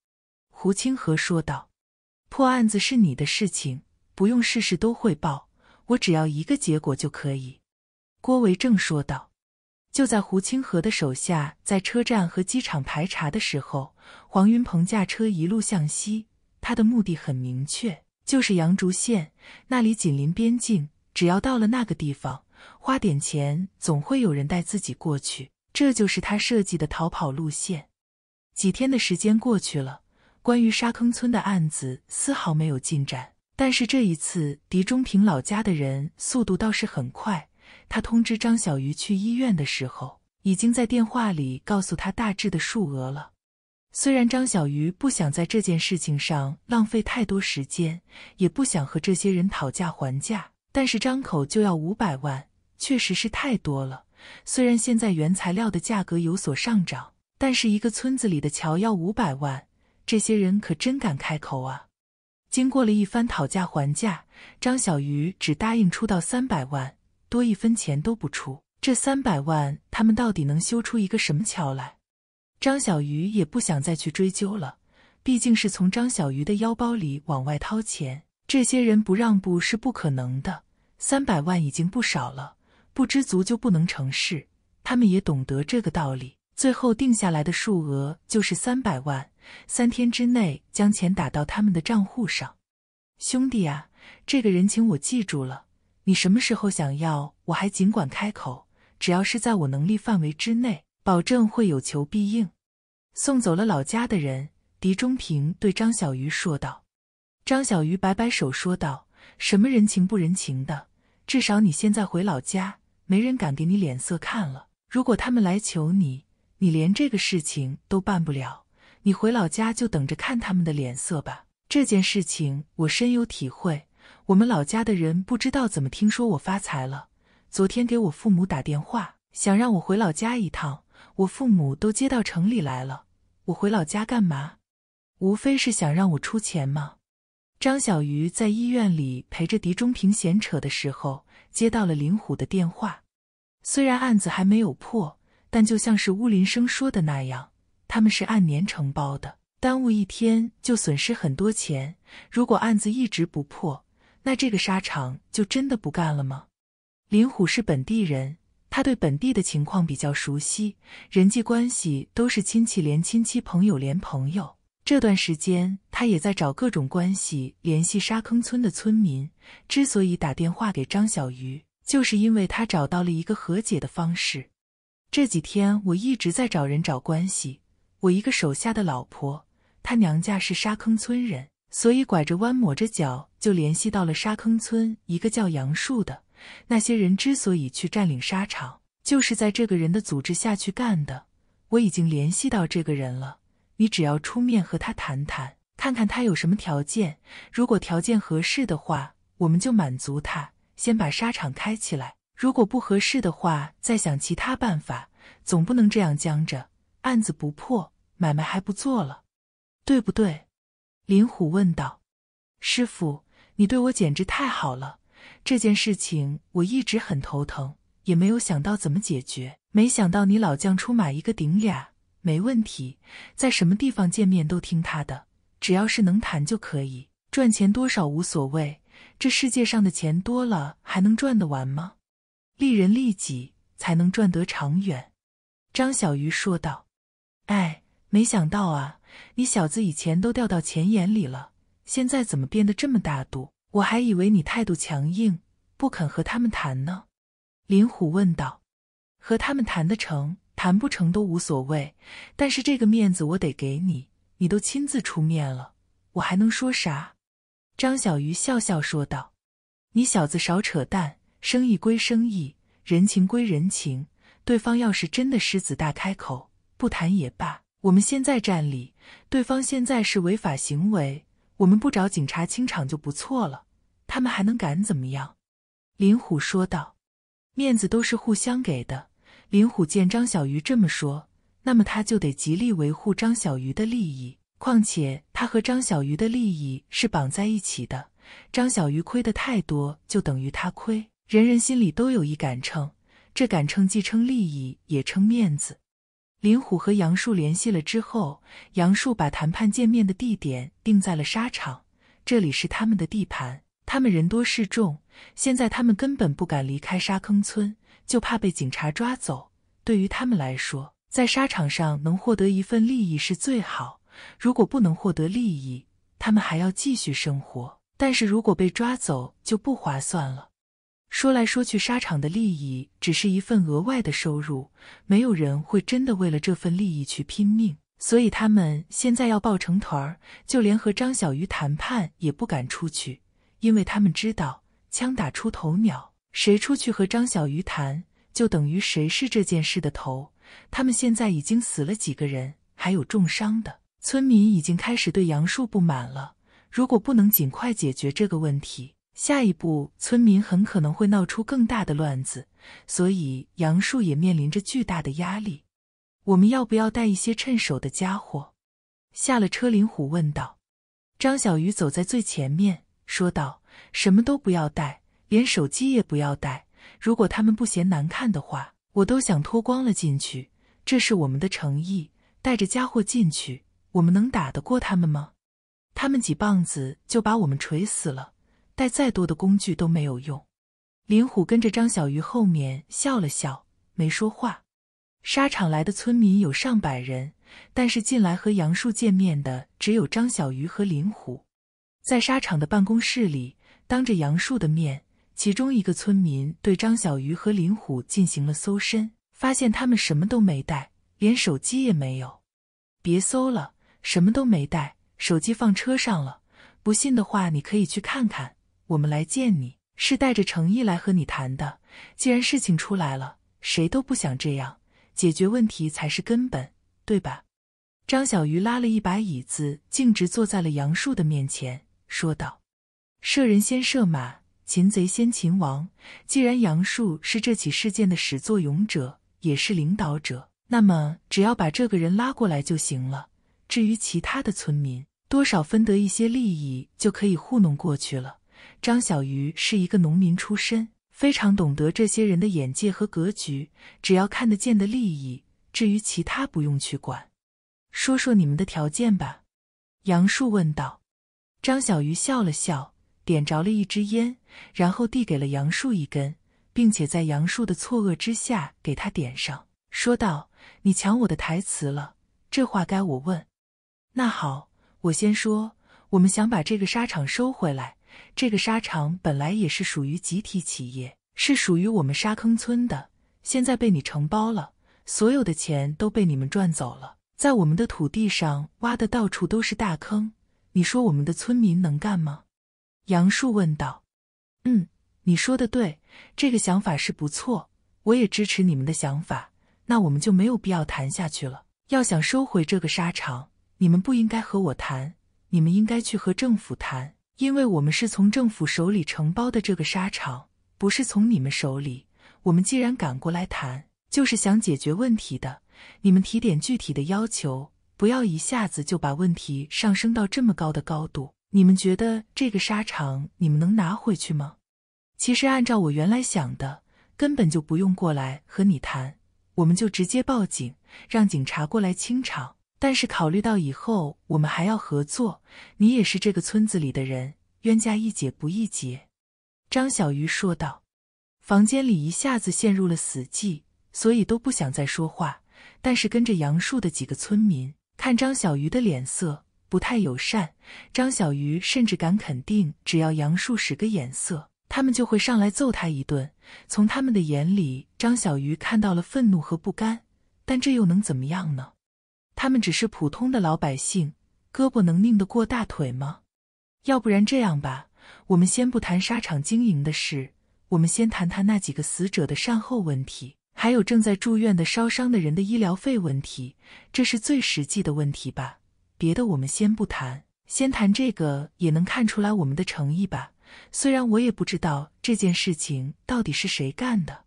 胡清河说道。破案子是你的事情，不用事事都汇报。我只要一个结果就可以。”郭维正说道。就在胡清河的手下在车站和机场排查的时候，黄云鹏驾车一路向西。他的目的很明确，就是杨竹县那里紧邻边境，只要到了那个地方，花点钱总会有人带自己过去。这就是他设计的逃跑路线。几天的时间过去了。关于沙坑村的案子丝毫没有进展，但是这一次狄忠平老家的人速度倒是很快。他通知张小鱼去医院的时候，已经在电话里告诉他大致的数额了。虽然张小鱼不想在这件事情上浪费太多时间，也不想和这些人讨价还价，但是张口就要五百万，确实是太多了。虽然现在原材料的价格有所上涨，但是一个村子里的桥要五百万。这些人可真敢开口啊！经过了一番讨价还价，张小鱼只答应出到三百万，多一分钱都不出。这三百万，他们到底能修出一个什么桥来？张小鱼也不想再去追究了，毕竟是从张小鱼的腰包里往外掏钱，这些人不让步是不可能的。三百万已经不少了，不知足就不能成事，他们也懂得这个道理。最后定下来的数额就是三百万。三天之内将钱打到他们的账户上，兄弟啊，这个人情我记住了。你什么时候想要，我还尽管开口，只要是在我能力范围之内，保证会有求必应。送走了老家的人，狄忠平对张小鱼说道。张小鱼摆摆手说道：“什么人情不人情的？至少你现在回老家，没人敢给你脸色看了。如果他们来求你，你连这个事情都办不了。”你回老家就等着看他们的脸色吧。这件事情我深有体会。我们老家的人不知道怎么听说我发财了，昨天给我父母打电话，想让我回老家一趟。我父母都接到城里来了，我回老家干嘛？无非是想让我出钱吗？张小鱼在医院里陪着狄中平闲扯的时候，接到了林虎的电话。虽然案子还没有破，但就像是乌林生说的那样。他们是按年承包的，耽误一天就损失很多钱。如果案子一直不破，那这个沙场就真的不干了吗？林虎是本地人，他对本地的情况比较熟悉，人际关系都是亲戚，连亲戚朋友连朋友。这段时间他也在找各种关系联系沙坑村的村民。之所以打电话给张小鱼，就是因为他找到了一个和解的方式。这几天我一直在找人找关系。我一个手下的老婆，她娘家是沙坑村人，所以拐着弯抹着脚就联系到了沙坑村一个叫杨树的。那些人之所以去占领沙场，就是在这个人的组织下去干的。我已经联系到这个人了，你只要出面和他谈谈，看看他有什么条件。如果条件合适的话，我们就满足他，先把沙场开起来；如果不合适的话，再想其他办法。总不能这样僵着，案子不破。买卖还不做了，对不对？林虎问道。师傅，你对我简直太好了。这件事情我一直很头疼，也没有想到怎么解决。没想到你老将出马，一个顶俩，没问题。在什么地方见面都听他的，只要是能谈就可以。赚钱多少无所谓，这世界上的钱多了还能赚得完吗？利人利己，才能赚得长远。张小鱼说道。哎。没想到啊，你小子以前都掉到钱眼里了，现在怎么变得这么大度？我还以为你态度强硬，不肯和他们谈呢。林虎问道：“和他们谈得成，谈不成都无所谓，但是这个面子我得给你，你都亲自出面了，我还能说啥？”张小鱼笑笑说道：“你小子少扯淡，生意归生意，人情归人情，对方要是真的狮子大开口，不谈也罢。”我们现在站理，对方现在是违法行为，我们不找警察清场就不错了，他们还能敢怎么样？林虎说道。面子都是互相给的。林虎见张小鱼这么说，那么他就得极力维护张小鱼的利益，况且他和张小鱼的利益是绑在一起的。张小鱼亏的太多，就等于他亏。人人心里都有一杆秤，这杆秤既称利益，也称面子。林虎和杨树联系了之后，杨树把谈判见面的地点定在了沙场。这里是他们的地盘，他们人多势众。现在他们根本不敢离开沙坑村，就怕被警察抓走。对于他们来说，在沙场上能获得一份利益是最好。如果不能获得利益，他们还要继续生活。但是如果被抓走，就不划算了。说来说去，沙场的利益只是一份额外的收入，没有人会真的为了这份利益去拼命。所以他们现在要抱成团儿，就连和张小鱼谈判也不敢出去，因为他们知道枪打出头鸟，谁出去和张小鱼谈，就等于谁是这件事的头。他们现在已经死了几个人，还有重伤的村民，已经开始对杨树不满了。如果不能尽快解决这个问题，下一步，村民很可能会闹出更大的乱子，所以杨树也面临着巨大的压力。我们要不要带一些趁手的家伙？下了车，林虎问道。张小鱼走在最前面，说道：“什么都不要带，连手机也不要带。如果他们不嫌难看的话，我都想脱光了进去。这是我们的诚意。带着家伙进去，我们能打得过他们吗？他们几棒子就把我们锤死了。”带再多的工具都没有用。林虎跟着张小鱼后面笑了笑，没说话。沙场来的村民有上百人，但是进来和杨树见面的只有张小鱼和林虎。在沙场的办公室里，当着杨树的面，其中一个村民对张小鱼和林虎进行了搜身，发现他们什么都没带，连手机也没有。别搜了，什么都没带，手机放车上了。不信的话，你可以去看看。我们来见你是带着诚意来和你谈的。既然事情出来了，谁都不想这样，解决问题才是根本，对吧？张小鱼拉了一把椅子，径直坐在了杨树的面前，说道：“射人先射马，擒贼先擒王。既然杨树是这起事件的始作俑者，也是领导者，那么只要把这个人拉过来就行了。至于其他的村民，多少分得一些利益，就可以糊弄过去了。”张小鱼是一个农民出身，非常懂得这些人的眼界和格局，只要看得见的利益，至于其他不用去管。说说你们的条件吧。”杨树问道。张小鱼笑了笑，点着了一支烟，然后递给了杨树一根，并且在杨树的错愕之下给他点上，说道：“你抢我的台词了，这话该我问。那好，我先说，我们想把这个沙场收回来。”这个沙场本来也是属于集体企业，是属于我们沙坑村的。现在被你承包了，所有的钱都被你们赚走了，在我们的土地上挖的到处都是大坑。你说我们的村民能干吗？杨树问道。嗯，你说的对，这个想法是不错，我也支持你们的想法。那我们就没有必要谈下去了。要想收回这个沙场，你们不应该和我谈，你们应该去和政府谈。因为我们是从政府手里承包的这个沙场，不是从你们手里。我们既然赶过来谈，就是想解决问题的。你们提点具体的要求，不要一下子就把问题上升到这么高的高度。你们觉得这个沙场你们能拿回去吗？其实按照我原来想的，根本就不用过来和你谈，我们就直接报警，让警察过来清场。但是考虑到以后我们还要合作，你也是这个村子里的人，冤家易解不易结。”张小鱼说道。房间里一下子陷入了死寂，所以都不想再说话。但是跟着杨树的几个村民看张小鱼的脸色不太友善，张小鱼甚至敢肯定，只要杨树使个眼色，他们就会上来揍他一顿。从他们的眼里，张小鱼看到了愤怒和不甘，但这又能怎么样呢？他们只是普通的老百姓，胳膊能拧得过大腿吗？要不然这样吧，我们先不谈沙场经营的事，我们先谈谈那几个死者的善后问题，还有正在住院的烧伤的人的医疗费问题，这是最实际的问题吧？别的我们先不谈，先谈这个也能看出来我们的诚意吧？虽然我也不知道这件事情到底是谁干的。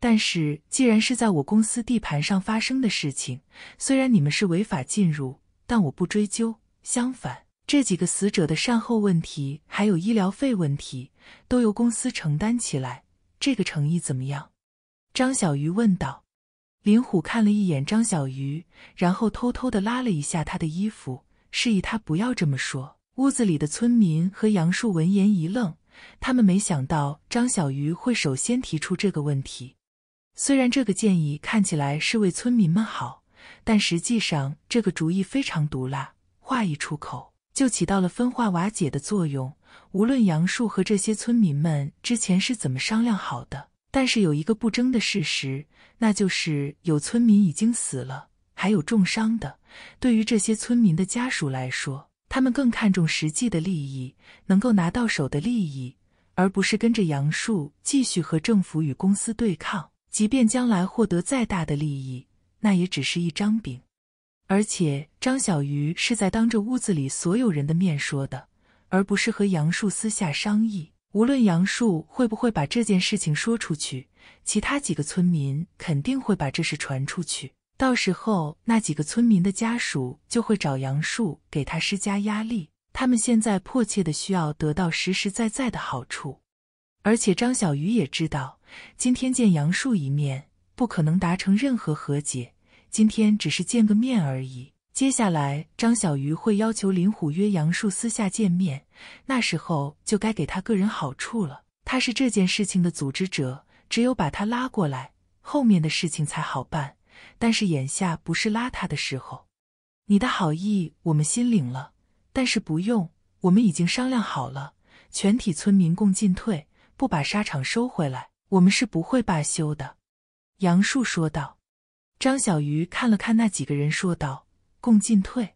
但是，既然是在我公司地盘上发生的事情，虽然你们是违法进入，但我不追究。相反，这几个死者的善后问题，还有医疗费问题，都由公司承担起来。这个诚意怎么样？”张小鱼问道。林虎看了一眼张小鱼，然后偷偷地拉了一下他的衣服，示意他不要这么说。屋子里的村民和杨树闻言一愣，他们没想到张小鱼会首先提出这个问题。虽然这个建议看起来是为村民们好，但实际上这个主意非常毒辣。话一出口，就起到了分化瓦解的作用。无论杨树和这些村民们之前是怎么商量好的，但是有一个不争的事实，那就是有村民已经死了，还有重伤的。对于这些村民的家属来说，他们更看重实际的利益，能够拿到手的利益，而不是跟着杨树继续和政府与公司对抗。即便将来获得再大的利益，那也只是一张饼。而且张小鱼是在当着屋子里所有人的面说的，而不是和杨树私下商议。无论杨树会不会把这件事情说出去，其他几个村民肯定会把这事传出去。到时候，那几个村民的家属就会找杨树给他施加压力。他们现在迫切的需要得到实实在在的好处，而且张小鱼也知道。今天见杨树一面，不可能达成任何和解。今天只是见个面而已。接下来，张小鱼会要求林虎约杨树私下见面，那时候就该给他个人好处了。他是这件事情的组织者，只有把他拉过来，后面的事情才好办。但是眼下不是拉他的时候。你的好意我们心领了，但是不用，我们已经商量好了，全体村民共进退，不把沙场收回来。我们是不会罢休的，杨树说道。张小鱼看了看那几个人，说道：“共进退，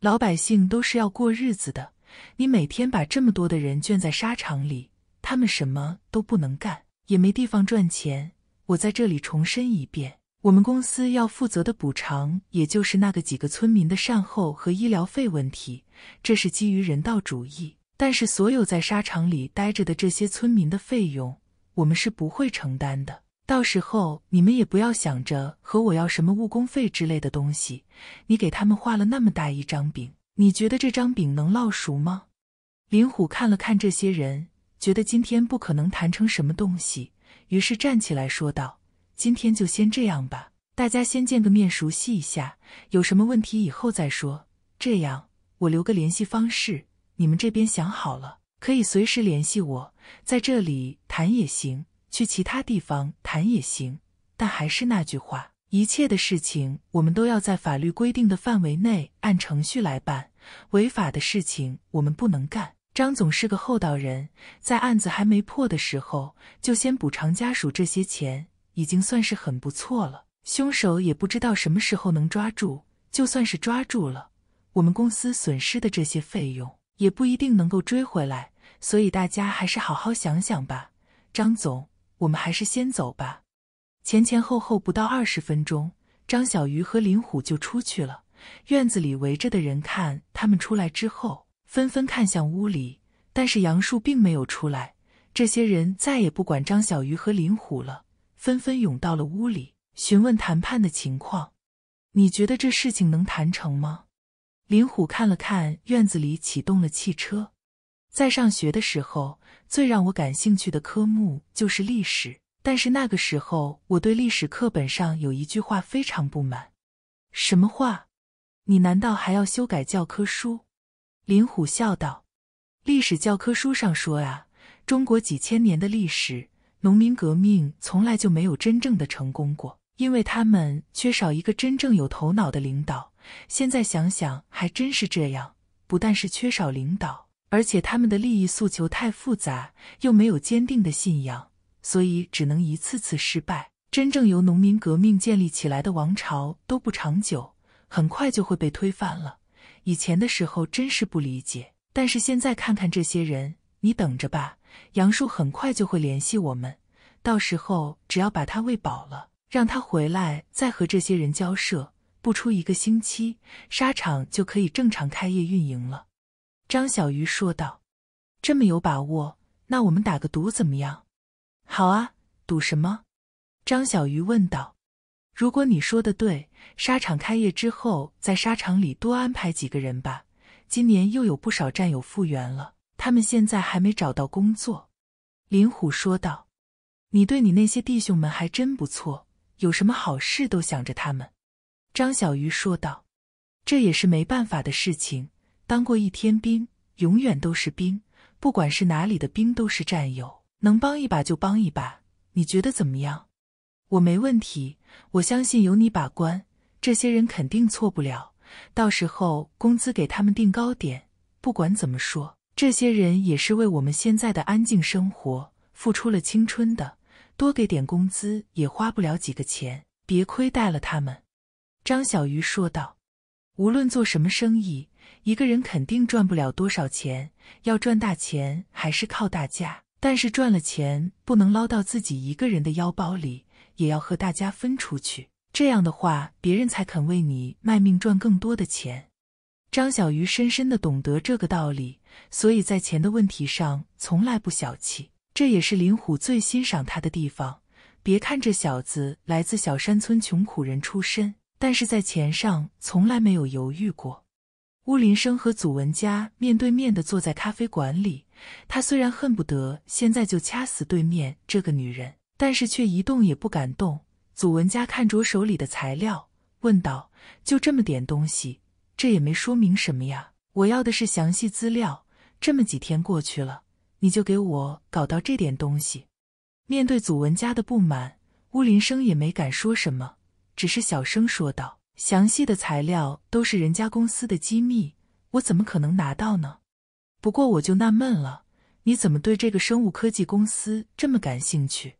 老百姓都是要过日子的。你每天把这么多的人圈在沙场里，他们什么都不能干，也没地方赚钱。我在这里重申一遍，我们公司要负责的补偿，也就是那个几个村民的善后和医疗费问题，这是基于人道主义。但是，所有在沙场里待着的这些村民的费用。”我们是不会承担的，到时候你们也不要想着和我要什么误工费之类的东西。你给他们画了那么大一张饼，你觉得这张饼能烙熟吗？林虎看了看这些人，觉得今天不可能谈成什么东西，于是站起来说道：“今天就先这样吧，大家先见个面，熟悉一下，有什么问题以后再说。这样，我留个联系方式，你们这边想好了。”可以随时联系我，在这里谈也行，去其他地方谈也行。但还是那句话，一切的事情我们都要在法律规定的范围内按程序来办，违法的事情我们不能干。张总是个厚道人，在案子还没破的时候就先补偿家属这些钱，已经算是很不错了。凶手也不知道什么时候能抓住，就算是抓住了，我们公司损失的这些费用也不一定能够追回来。所以大家还是好好想想吧，张总，我们还是先走吧。前前后后不到二十分钟，张小鱼和林虎就出去了。院子里围着的人看他们出来之后，纷纷看向屋里，但是杨树并没有出来。这些人再也不管张小鱼和林虎了，纷纷涌到了屋里询问谈判的情况。你觉得这事情能谈成吗？林虎看了看院子里，启动了汽车。在上学的时候，最让我感兴趣的科目就是历史。但是那个时候，我对历史课本上有一句话非常不满。什么话？你难道还要修改教科书？林虎笑道：“历史教科书上说啊，中国几千年的历史，农民革命从来就没有真正的成功过，因为他们缺少一个真正有头脑的领导。现在想想还真是这样。不但是缺少领导。”而且他们的利益诉求太复杂，又没有坚定的信仰，所以只能一次次失败。真正由农民革命建立起来的王朝都不长久，很快就会被推翻了。以前的时候真是不理解，但是现在看看这些人，你等着吧，杨树很快就会联系我们，到时候只要把他喂饱了，让他回来再和这些人交涉，不出一个星期，沙场就可以正常开业运营了。张小鱼说道：“这么有把握，那我们打个赌怎么样？”“好啊，赌什么？”张小鱼问道。“如果你说的对，沙场开业之后，在沙场里多安排几个人吧。今年又有不少战友复员了，他们现在还没找到工作。”林虎说道。“你对你那些弟兄们还真不错，有什么好事都想着他们。”张小鱼说道。“这也是没办法的事情。”当过一天兵，永远都是兵。不管是哪里的兵，都是战友。能帮一把就帮一把，你觉得怎么样？我没问题，我相信有你把关，这些人肯定错不了。到时候工资给他们定高点。不管怎么说，这些人也是为我们现在的安静生活付出了青春的，多给点工资也花不了几个钱，别亏待了他们。张小鱼说道：“无论做什么生意。”一个人肯定赚不了多少钱，要赚大钱还是靠大家。但是赚了钱不能捞到自己一个人的腰包里，也要和大家分出去。这样的话，别人才肯为你卖命赚更多的钱。张小鱼深深的懂得这个道理，所以在钱的问题上从来不小气。这也是林虎最欣赏他的地方。别看这小子来自小山村穷苦人出身，但是在钱上从来没有犹豫过。乌林生和祖文家面对面的坐在咖啡馆里，他虽然恨不得现在就掐死对面这个女人，但是却一动也不敢动。祖文家看着手里的材料，问道：“就这么点东西，这也没说明什么呀？我要的是详细资料，这么几天过去了，你就给我搞到这点东西？”面对祖文家的不满，乌林生也没敢说什么，只是小声说道。详细的材料都是人家公司的机密，我怎么可能拿到呢？不过我就纳闷了，你怎么对这个生物科技公司这么感兴趣？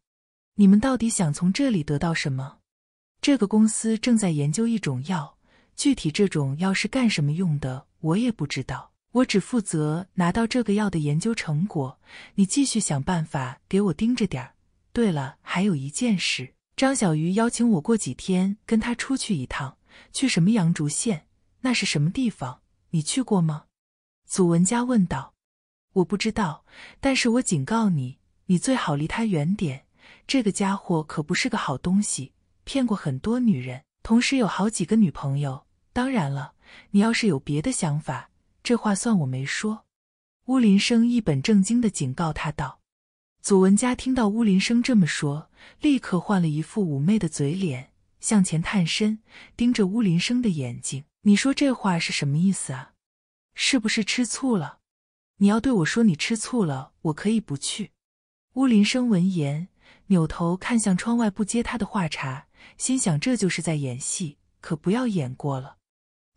你们到底想从这里得到什么？这个公司正在研究一种药，具体这种药是干什么用的，我也不知道。我只负责拿到这个药的研究成果。你继续想办法给我盯着点儿。对了，还有一件事，张小鱼邀请我过几天跟他出去一趟。去什么阳竹县？那是什么地方？你去过吗？祖文家问道。我不知道，但是我警告你，你最好离他远点。这个家伙可不是个好东西，骗过很多女人，同时有好几个女朋友。当然了，你要是有别的想法，这话算我没说。乌林生一本正经的警告他道。祖文家听到乌林生这么说，立刻换了一副妩媚的嘴脸。向前探身，盯着乌林生的眼睛。你说这话是什么意思啊？是不是吃醋了？你要对我说你吃醋了，我可以不去。乌林生闻言，扭头看向窗外，不接他的话茬，心想：这就是在演戏，可不要演过了。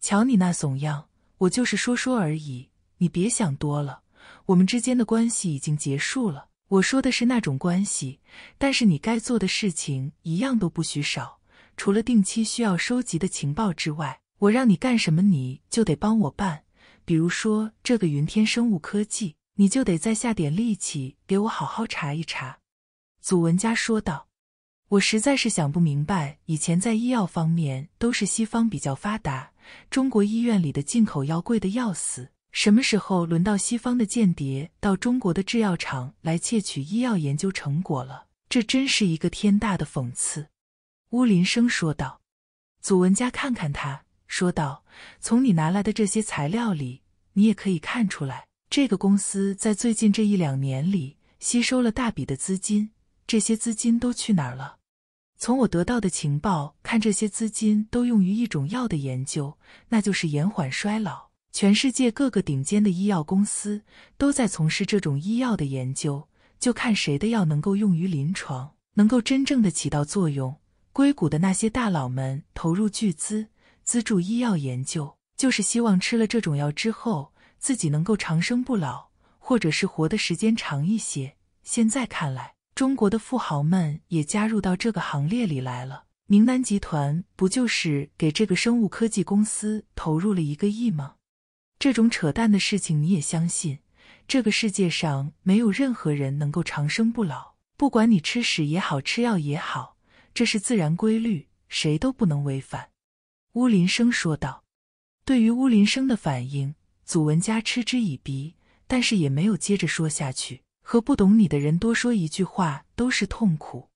瞧你那怂样，我就是说说而已，你别想多了。我们之间的关系已经结束了。我说的是那种关系，但是你该做的事情一样都不许少。除了定期需要收集的情报之外，我让你干什么你就得帮我办。比如说这个云天生物科技，你就得再下点力气给我好好查一查。”祖文家说道，“我实在是想不明白，以前在医药方面都是西方比较发达，中国医院里的进口药贵的要死，什么时候轮到西方的间谍到中国的制药厂来窃取医药研究成果了？这真是一个天大的讽刺！”乌林生说道：“祖文家，看看他说道，从你拿来的这些材料里，你也可以看出来，这个公司在最近这一两年里吸收了大笔的资金，这些资金都去哪儿了？从我得到的情报看，这些资金都用于一种药的研究，那就是延缓衰老。全世界各个顶尖的医药公司都在从事这种医药的研究，就看谁的药能够用于临床，能够真正的起到作用。”硅谷的那些大佬们投入巨资资助医药研究，就是希望吃了这种药之后自己能够长生不老，或者是活的时间长一些。现在看来，中国的富豪们也加入到这个行列里来了。明南集团不就是给这个生物科技公司投入了一个亿吗？这种扯淡的事情你也相信？这个世界上没有任何人能够长生不老，不管你吃屎也好，吃药也好。这是自然规律，谁都不能违反。”乌林生说道。对于乌林生的反应，祖文家嗤之以鼻，但是也没有接着说下去。和不懂你的人多说一句话都是痛苦。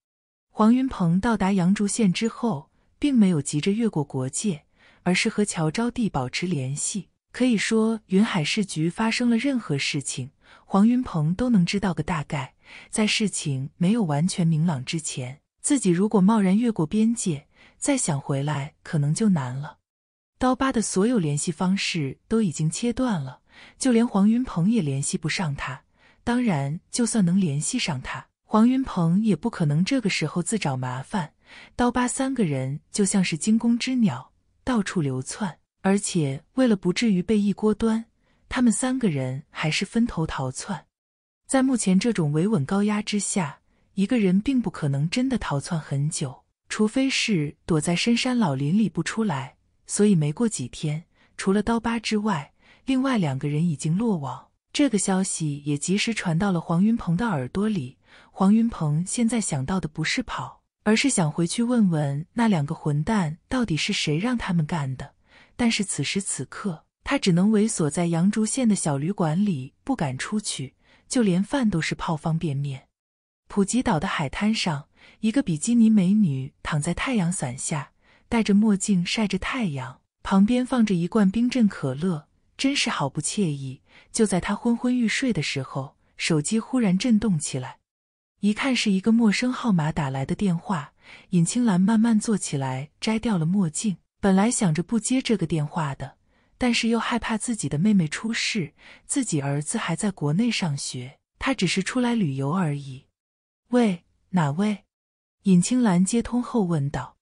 黄云鹏到达阳竹县之后，并没有急着越过国界，而是和乔招娣保持联系。可以说，云海市局发生了任何事情，黄云鹏都能知道个大概。在事情没有完全明朗之前。自己如果贸然越过边界，再想回来可能就难了。刀疤的所有联系方式都已经切断了，就连黄云鹏也联系不上他。当然，就算能联系上他，黄云鹏也不可能这个时候自找麻烦。刀疤三个人就像是惊弓之鸟，到处流窜。而且，为了不至于被一锅端，他们三个人还是分头逃窜。在目前这种维稳高压之下。一个人并不可能真的逃窜很久，除非是躲在深山老林里不出来。所以没过几天，除了刀疤之外，另外两个人已经落网。这个消息也及时传到了黄云鹏的耳朵里。黄云鹏现在想到的不是跑，而是想回去问问那两个混蛋到底是谁让他们干的。但是此时此刻，他只能猥琐在杨竹县的小旅馆里，不敢出去，就连饭都是泡方便面。普吉岛的海滩上，一个比基尼美女躺在太阳伞下，戴着墨镜晒着太阳，旁边放着一罐冰镇可乐，真是好不惬意。就在她昏昏欲睡的时候，手机忽然震动起来，一看是一个陌生号码打来的电话。尹青兰慢慢坐起来，摘掉了墨镜。本来想着不接这个电话的，但是又害怕自己的妹妹出事，自己儿子还在国内上学，她只是出来旅游而已。喂，哪位？尹青兰接通后问道：“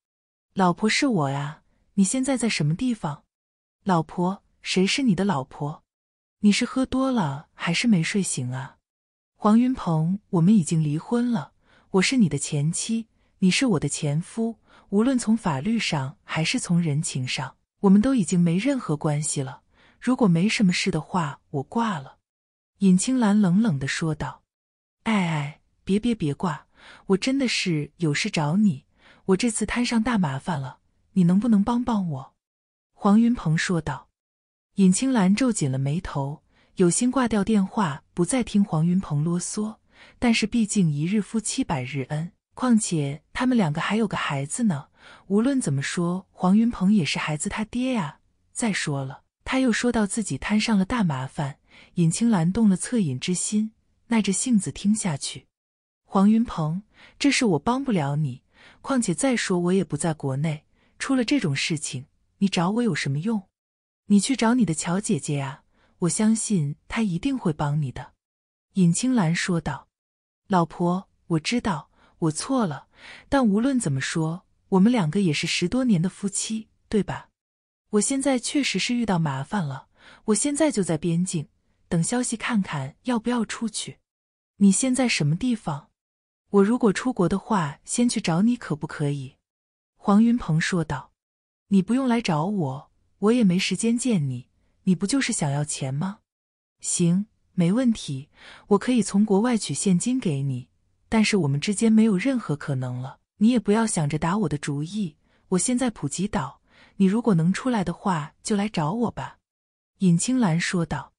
老婆是我呀，你现在在什么地方？”“老婆，谁是你的老婆？你是喝多了还是没睡醒啊？”“黄云鹏，我们已经离婚了。我是你的前妻，你是我的前夫。无论从法律上还是从人情上，我们都已经没任何关系了。如果没什么事的话，我挂了。”尹青兰冷冷的说道：“爱爱。”别别别挂！我真的是有事找你，我这次摊上大麻烦了，你能不能帮帮我？黄云鹏说道。尹青兰皱紧了眉头，有心挂掉电话，不再听黄云鹏啰嗦。但是毕竟一日夫妻百日恩，况且他们两个还有个孩子呢。无论怎么说，黄云鹏也是孩子他爹呀。再说了，他又说到自己摊上了大麻烦，尹青兰动了恻隐之心，耐着性子听下去。黄云鹏，这事我帮不了你。况且再说，我也不在国内。出了这种事情，你找我有什么用？你去找你的乔姐姐啊！我相信她一定会帮你的。”尹青兰说道。“老婆，我知道我错了，但无论怎么说，我们两个也是十多年的夫妻，对吧？我现在确实是遇到麻烦了，我现在就在边境，等消息，看看要不要出去。你现在什么地方？”我如果出国的话，先去找你，可不可以？黄云鹏说道：“你不用来找我，我也没时间见你。你不就是想要钱吗？行，没问题，我可以从国外取现金给你。但是我们之间没有任何可能了，你也不要想着打我的主意。我现在普吉岛，你如果能出来的话，就来找我吧。”尹青兰说道：“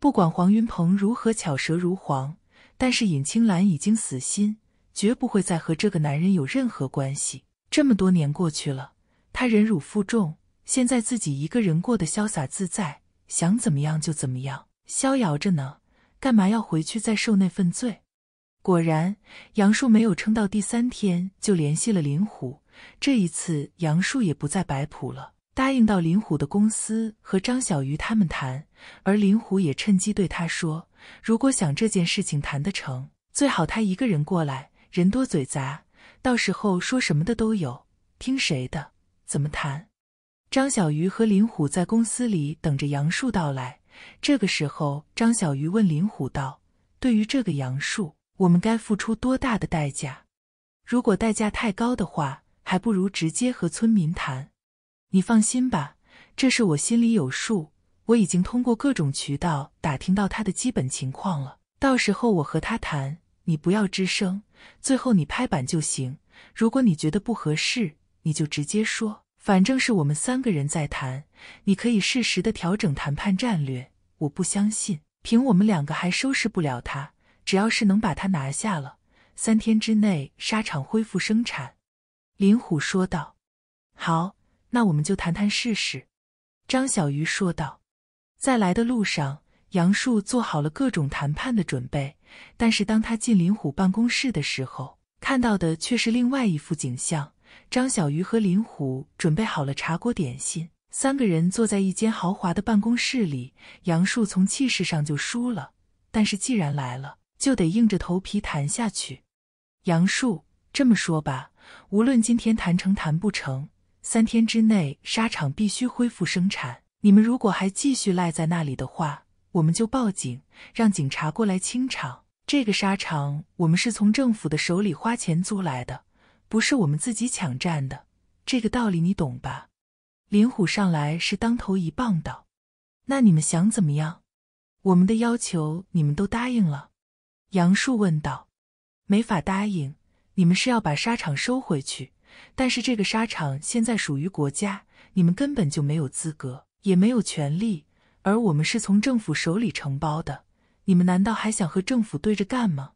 不管黄云鹏如何巧舌如簧，但是尹青兰已经死心。”绝不会再和这个男人有任何关系。这么多年过去了，他忍辱负重，现在自己一个人过得潇洒自在，想怎么样就怎么样，逍遥着呢。干嘛要回去再受那份罪？果然，杨树没有撑到第三天，就联系了林虎。这一次，杨树也不再摆谱了，答应到林虎的公司和张小鱼他们谈。而林虎也趁机对他说：“如果想这件事情谈得成，最好他一个人过来。”人多嘴杂，到时候说什么的都有，听谁的？怎么谈？张小鱼和林虎在公司里等着杨树到来。这个时候，张小鱼问林虎道：“对于这个杨树，我们该付出多大的代价？如果代价太高的话，还不如直接和村民谈。”“你放心吧，这事我心里有数。我已经通过各种渠道打听到他的基本情况了。到时候我和他谈。”你不要吱声，最后你拍板就行。如果你觉得不合适，你就直接说。反正是我们三个人在谈，你可以适时的调整谈判战略。我不相信，凭我们两个还收拾不了他。只要是能把他拿下了，三天之内沙场恢复生产。”林虎说道。“好，那我们就谈谈试试。”张小鱼说道。“在来的路上。”杨树做好了各种谈判的准备，但是当他进林虎办公室的时候，看到的却是另外一幅景象。张小鱼和林虎准备好了茶果点心，三个人坐在一间豪华的办公室里。杨树从气势上就输了，但是既然来了，就得硬着头皮谈下去。杨树这么说吧，无论今天谈成谈不成，三天之内纱厂必须恢复生产。你们如果还继续赖在那里的话，我们就报警，让警察过来清场。这个沙场我们是从政府的手里花钱租来的，不是我们自己抢占的。这个道理你懂吧？林虎上来是当头一棒道：“那你们想怎么样？我们的要求你们都答应了。”杨树问道：“没法答应。你们是要把沙场收回去，但是这个沙场现在属于国家，你们根本就没有资格，也没有权利。”而我们是从政府手里承包的，你们难道还想和政府对着干吗？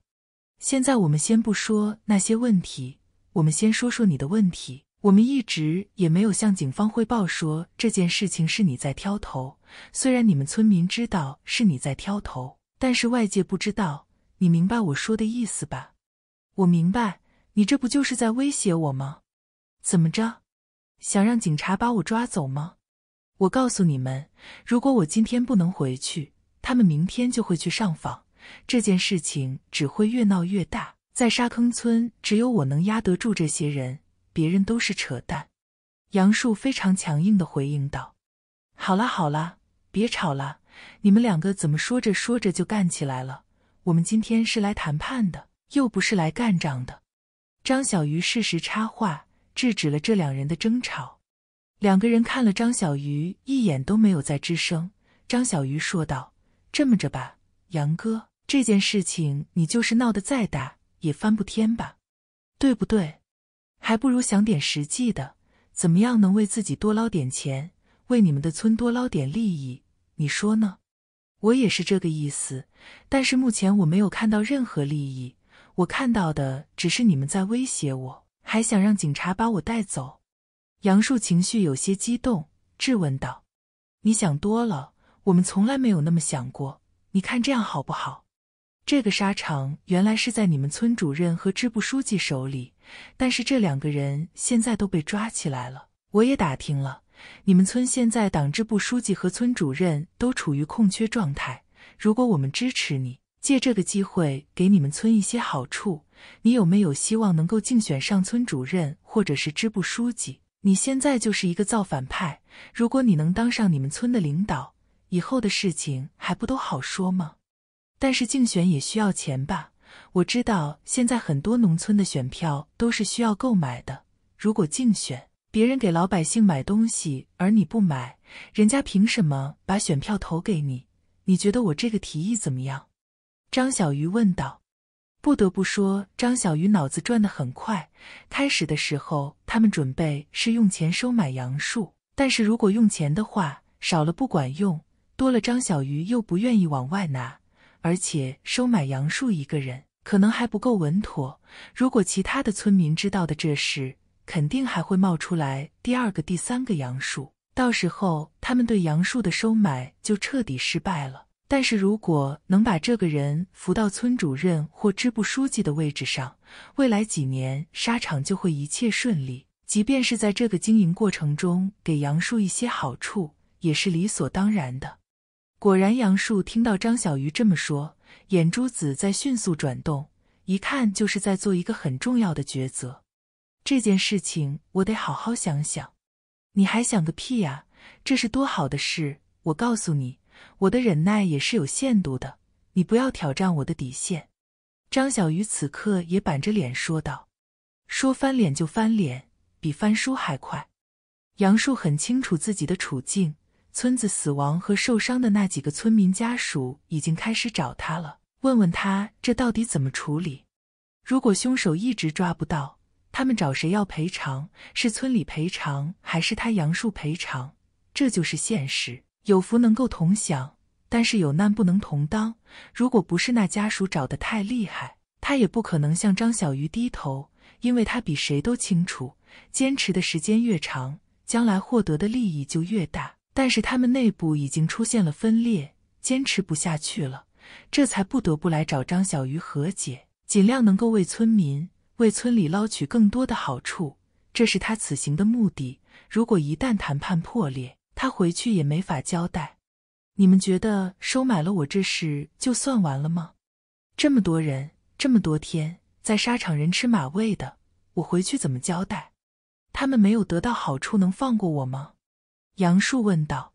现在我们先不说那些问题，我们先说说你的问题。我们一直也没有向警方汇报说这件事情是你在挑头，虽然你们村民知道是你在挑头，但是外界不知道。你明白我说的意思吧？我明白。你这不就是在威胁我吗？怎么着？想让警察把我抓走吗？我告诉你们，如果我今天不能回去，他们明天就会去上访。这件事情只会越闹越大。在沙坑村，只有我能压得住这些人，别人都是扯淡。”杨树非常强硬的回应道。“好啦，好啦，别吵啦！你们两个怎么说着说着就干起来了？我们今天是来谈判的，又不是来干仗的。”张小鱼适时插话，制止了这两人的争吵。两个人看了张小鱼一眼，都没有再吱声。张小鱼说道：“这么着吧，杨哥，这件事情你就是闹得再大，也翻不天吧，对不对？还不如想点实际的，怎么样能为自己多捞点钱，为你们的村多捞点利益？你说呢？我也是这个意思，但是目前我没有看到任何利益，我看到的只是你们在威胁我，还想让警察把我带走。”杨树情绪有些激动，质问道：“你想多了，我们从来没有那么想过。你看这样好不好？这个沙场原来是在你们村主任和支部书记手里，但是这两个人现在都被抓起来了。我也打听了，你们村现在党支部书记和村主任都处于空缺状态。如果我们支持你，借这个机会给你们村一些好处，你有没有希望能够竞选上村主任或者是支部书记？”你现在就是一个造反派，如果你能当上你们村的领导，以后的事情还不都好说吗？但是竞选也需要钱吧？我知道现在很多农村的选票都是需要购买的。如果竞选别人给老百姓买东西，而你不买，人家凭什么把选票投给你？你觉得我这个提议怎么样？张小鱼问道。不得不说，张小鱼脑子转得很快。开始的时候，他们准备是用钱收买杨树，但是如果用钱的话，少了不管用，多了张小鱼又不愿意往外拿，而且收买杨树一个人可能还不够稳妥。如果其他的村民知道的这事，肯定还会冒出来第二个、第三个杨树，到时候他们对杨树的收买就彻底失败了。但是如果能把这个人扶到村主任或支部书记的位置上，未来几年沙场就会一切顺利。即便是在这个经营过程中给杨树一些好处，也是理所当然的。果然，杨树听到张小鱼这么说，眼珠子在迅速转动，一看就是在做一个很重要的抉择。这件事情我得好好想想。你还想个屁呀！这是多好的事，我告诉你。我的忍耐也是有限度的，你不要挑战我的底线。”张小鱼此刻也板着脸说道：“说翻脸就翻脸，比翻书还快。”杨树很清楚自己的处境，村子死亡和受伤的那几个村民家属已经开始找他了，问问他这到底怎么处理。如果凶手一直抓不到，他们找谁要赔偿？是村里赔偿，还是他杨树赔偿？这就是现实。有福能够同享，但是有难不能同当。如果不是那家属找得太厉害，他也不可能向张小鱼低头，因为他比谁都清楚，坚持的时间越长，将来获得的利益就越大。但是他们内部已经出现了分裂，坚持不下去了，这才不得不来找张小鱼和解，尽量能够为村民、为村里捞取更多的好处，这是他此行的目的。如果一旦谈判破裂，他回去也没法交代，你们觉得收买了我这事就算完了吗？这么多人，这么多天在沙场人吃马喂的，我回去怎么交代？他们没有得到好处，能放过我吗？杨树问道。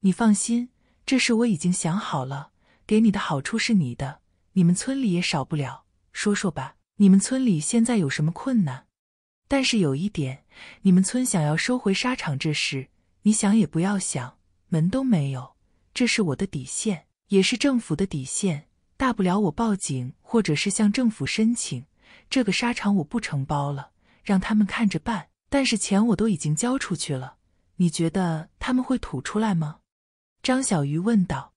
你放心，这事我已经想好了，给你的好处是你的，你们村里也少不了。说说吧，你们村里现在有什么困难？但是有一点，你们村想要收回沙场这事。你想也不要想，门都没有，这是我的底线，也是政府的底线。大不了我报警，或者是向政府申请，这个沙场我不承包了，让他们看着办。但是钱我都已经交出去了，你觉得他们会吐出来吗？张小鱼问道。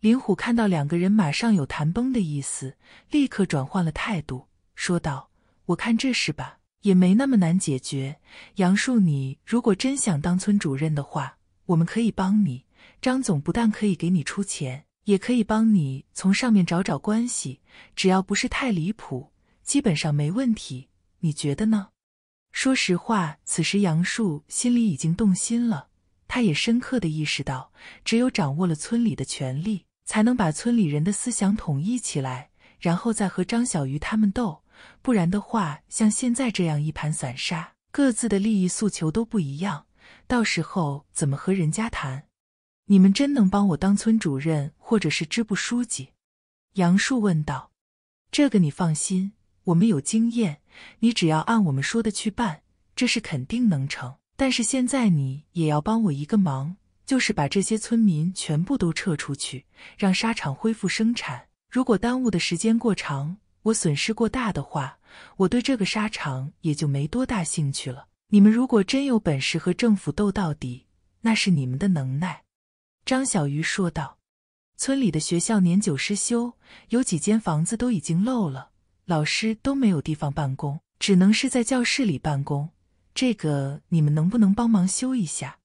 林虎看到两个人马上有谈崩的意思，立刻转换了态度，说道：“我看这事吧。”也没那么难解决，杨树，你如果真想当村主任的话，我们可以帮你。张总不但可以给你出钱，也可以帮你从上面找找关系，只要不是太离谱，基本上没问题。你觉得呢？说实话，此时杨树心里已经动心了，他也深刻的意识到，只有掌握了村里的权力，才能把村里人的思想统一起来，然后再和张小鱼他们斗。不然的话，像现在这样一盘散沙，各自的利益诉求都不一样，到时候怎么和人家谈？你们真能帮我当村主任，或者是支部书记？杨树问道。这个你放心，我们有经验，你只要按我们说的去办，这事肯定能成。但是现在你也要帮我一个忙，就是把这些村民全部都撤出去，让沙场恢复生产。如果耽误的时间过长，我损失过大的话，我对这个沙场也就没多大兴趣了。你们如果真有本事和政府斗到底，那是你们的能耐。”张小鱼说道。村里的学校年久失修，有几间房子都已经漏了，老师都没有地方办公，只能是在教室里办公。这个你们能不能帮忙修一下？”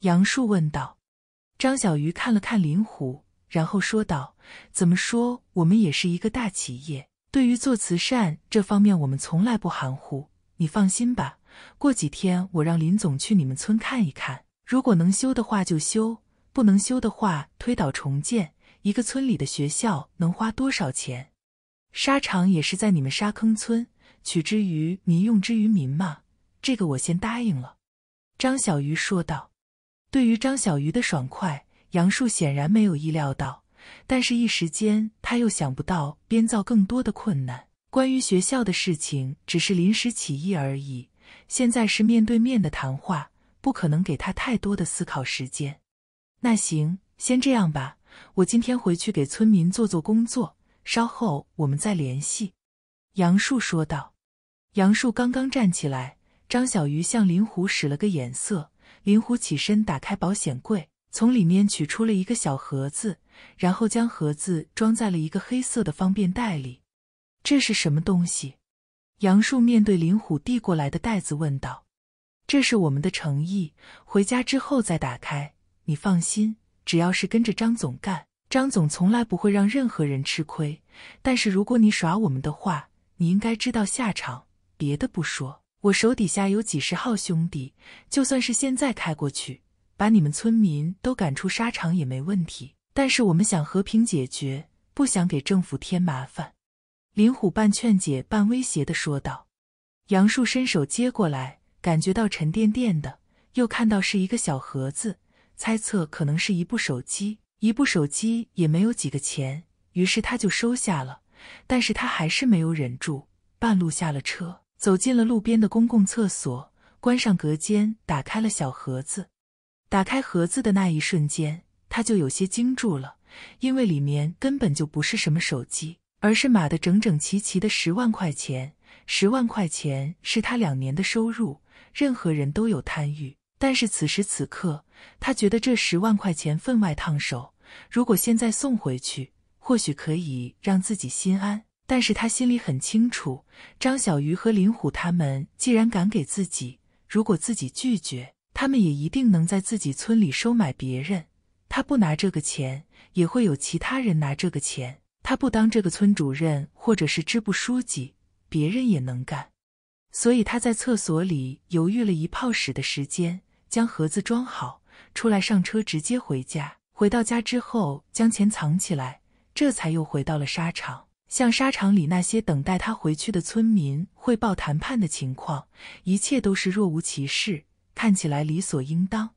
杨树问道。张小鱼看了看林虎，然后说道：“怎么说，我们也是一个大企业。”对于做慈善这方面，我们从来不含糊。你放心吧，过几天我让林总去你们村看一看。如果能修的话就修，不能修的话推倒重建。一个村里的学校能花多少钱？沙场也是在你们沙坑村，取之于民用之于民嘛。这个我先答应了。”张小鱼说道。对于张小鱼的爽快，杨树显然没有意料到。但是，一时间他又想不到编造更多的困难。关于学校的事情，只是临时起意而已。现在是面对面的谈话，不可能给他太多的思考时间。那行，先这样吧。我今天回去给村民做做工作，稍后我们再联系。”杨树说道。杨树刚刚站起来，张小鱼向林虎使了个眼色，林虎起身打开保险柜。从里面取出了一个小盒子，然后将盒子装在了一个黑色的方便袋里。这是什么东西？杨树面对林虎递过来的袋子问道：“这是我们的诚意，回家之后再打开。你放心，只要是跟着张总干，张总从来不会让任何人吃亏。但是如果你耍我们的话，你应该知道下场。别的不说，我手底下有几十号兄弟，就算是现在开过去。”把你们村民都赶出沙场也没问题，但是我们想和平解决，不想给政府添麻烦。”林虎半劝解半威胁的说道。杨树伸手接过来，感觉到沉甸甸的，又看到是一个小盒子，猜测可能是一部手机。一部手机也没有几个钱，于是他就收下了。但是他还是没有忍住，半路下了车，走进了路边的公共厕所，关上隔间，打开了小盒子。打开盒子的那一瞬间，他就有些惊住了，因为里面根本就不是什么手机，而是码得整整齐齐的十万块钱。十万块钱是他两年的收入。任何人都有贪欲，但是此时此刻，他觉得这十万块钱分外烫手。如果现在送回去，或许可以让自己心安。但是他心里很清楚，张小鱼和林虎他们既然敢给自己，如果自己拒绝。他们也一定能在自己村里收买别人。他不拿这个钱，也会有其他人拿这个钱。他不当这个村主任或者是支部书记，别人也能干。所以他在厕所里犹豫了一泡屎的时间，将盒子装好，出来上车，直接回家。回到家之后，将钱藏起来，这才又回到了沙场，向沙场里那些等待他回去的村民汇报谈判的情况，一切都是若无其事。看起来理所应当。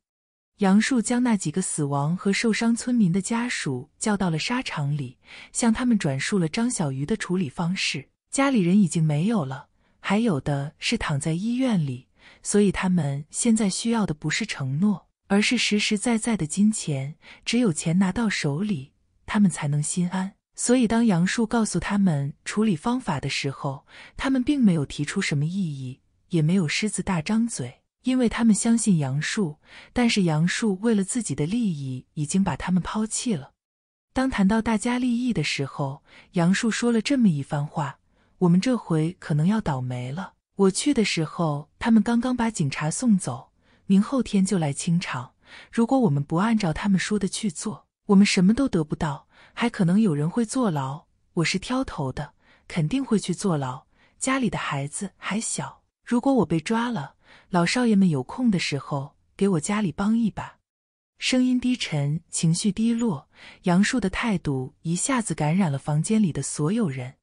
杨树将那几个死亡和受伤村民的家属叫到了沙场里，向他们转述了张小鱼的处理方式。家里人已经没有了，还有的是躺在医院里，所以他们现在需要的不是承诺，而是实实在在的金钱。只有钱拿到手里，他们才能心安。所以，当杨树告诉他们处理方法的时候，他们并没有提出什么异议，也没有狮子大张嘴。因为他们相信杨树，但是杨树为了自己的利益，已经把他们抛弃了。当谈到大家利益的时候，杨树说了这么一番话：“我们这回可能要倒霉了。我去的时候，他们刚刚把警察送走，明后天就来清场。如果我们不按照他们说的去做，我们什么都得不到，还可能有人会坐牢。我是挑头的，肯定会去坐牢。家里的孩子还小，如果我被抓了。”老少爷们有空的时候给我家里帮一把，声音低沉，情绪低落，杨树的态度一下子感染了房间里的所有人。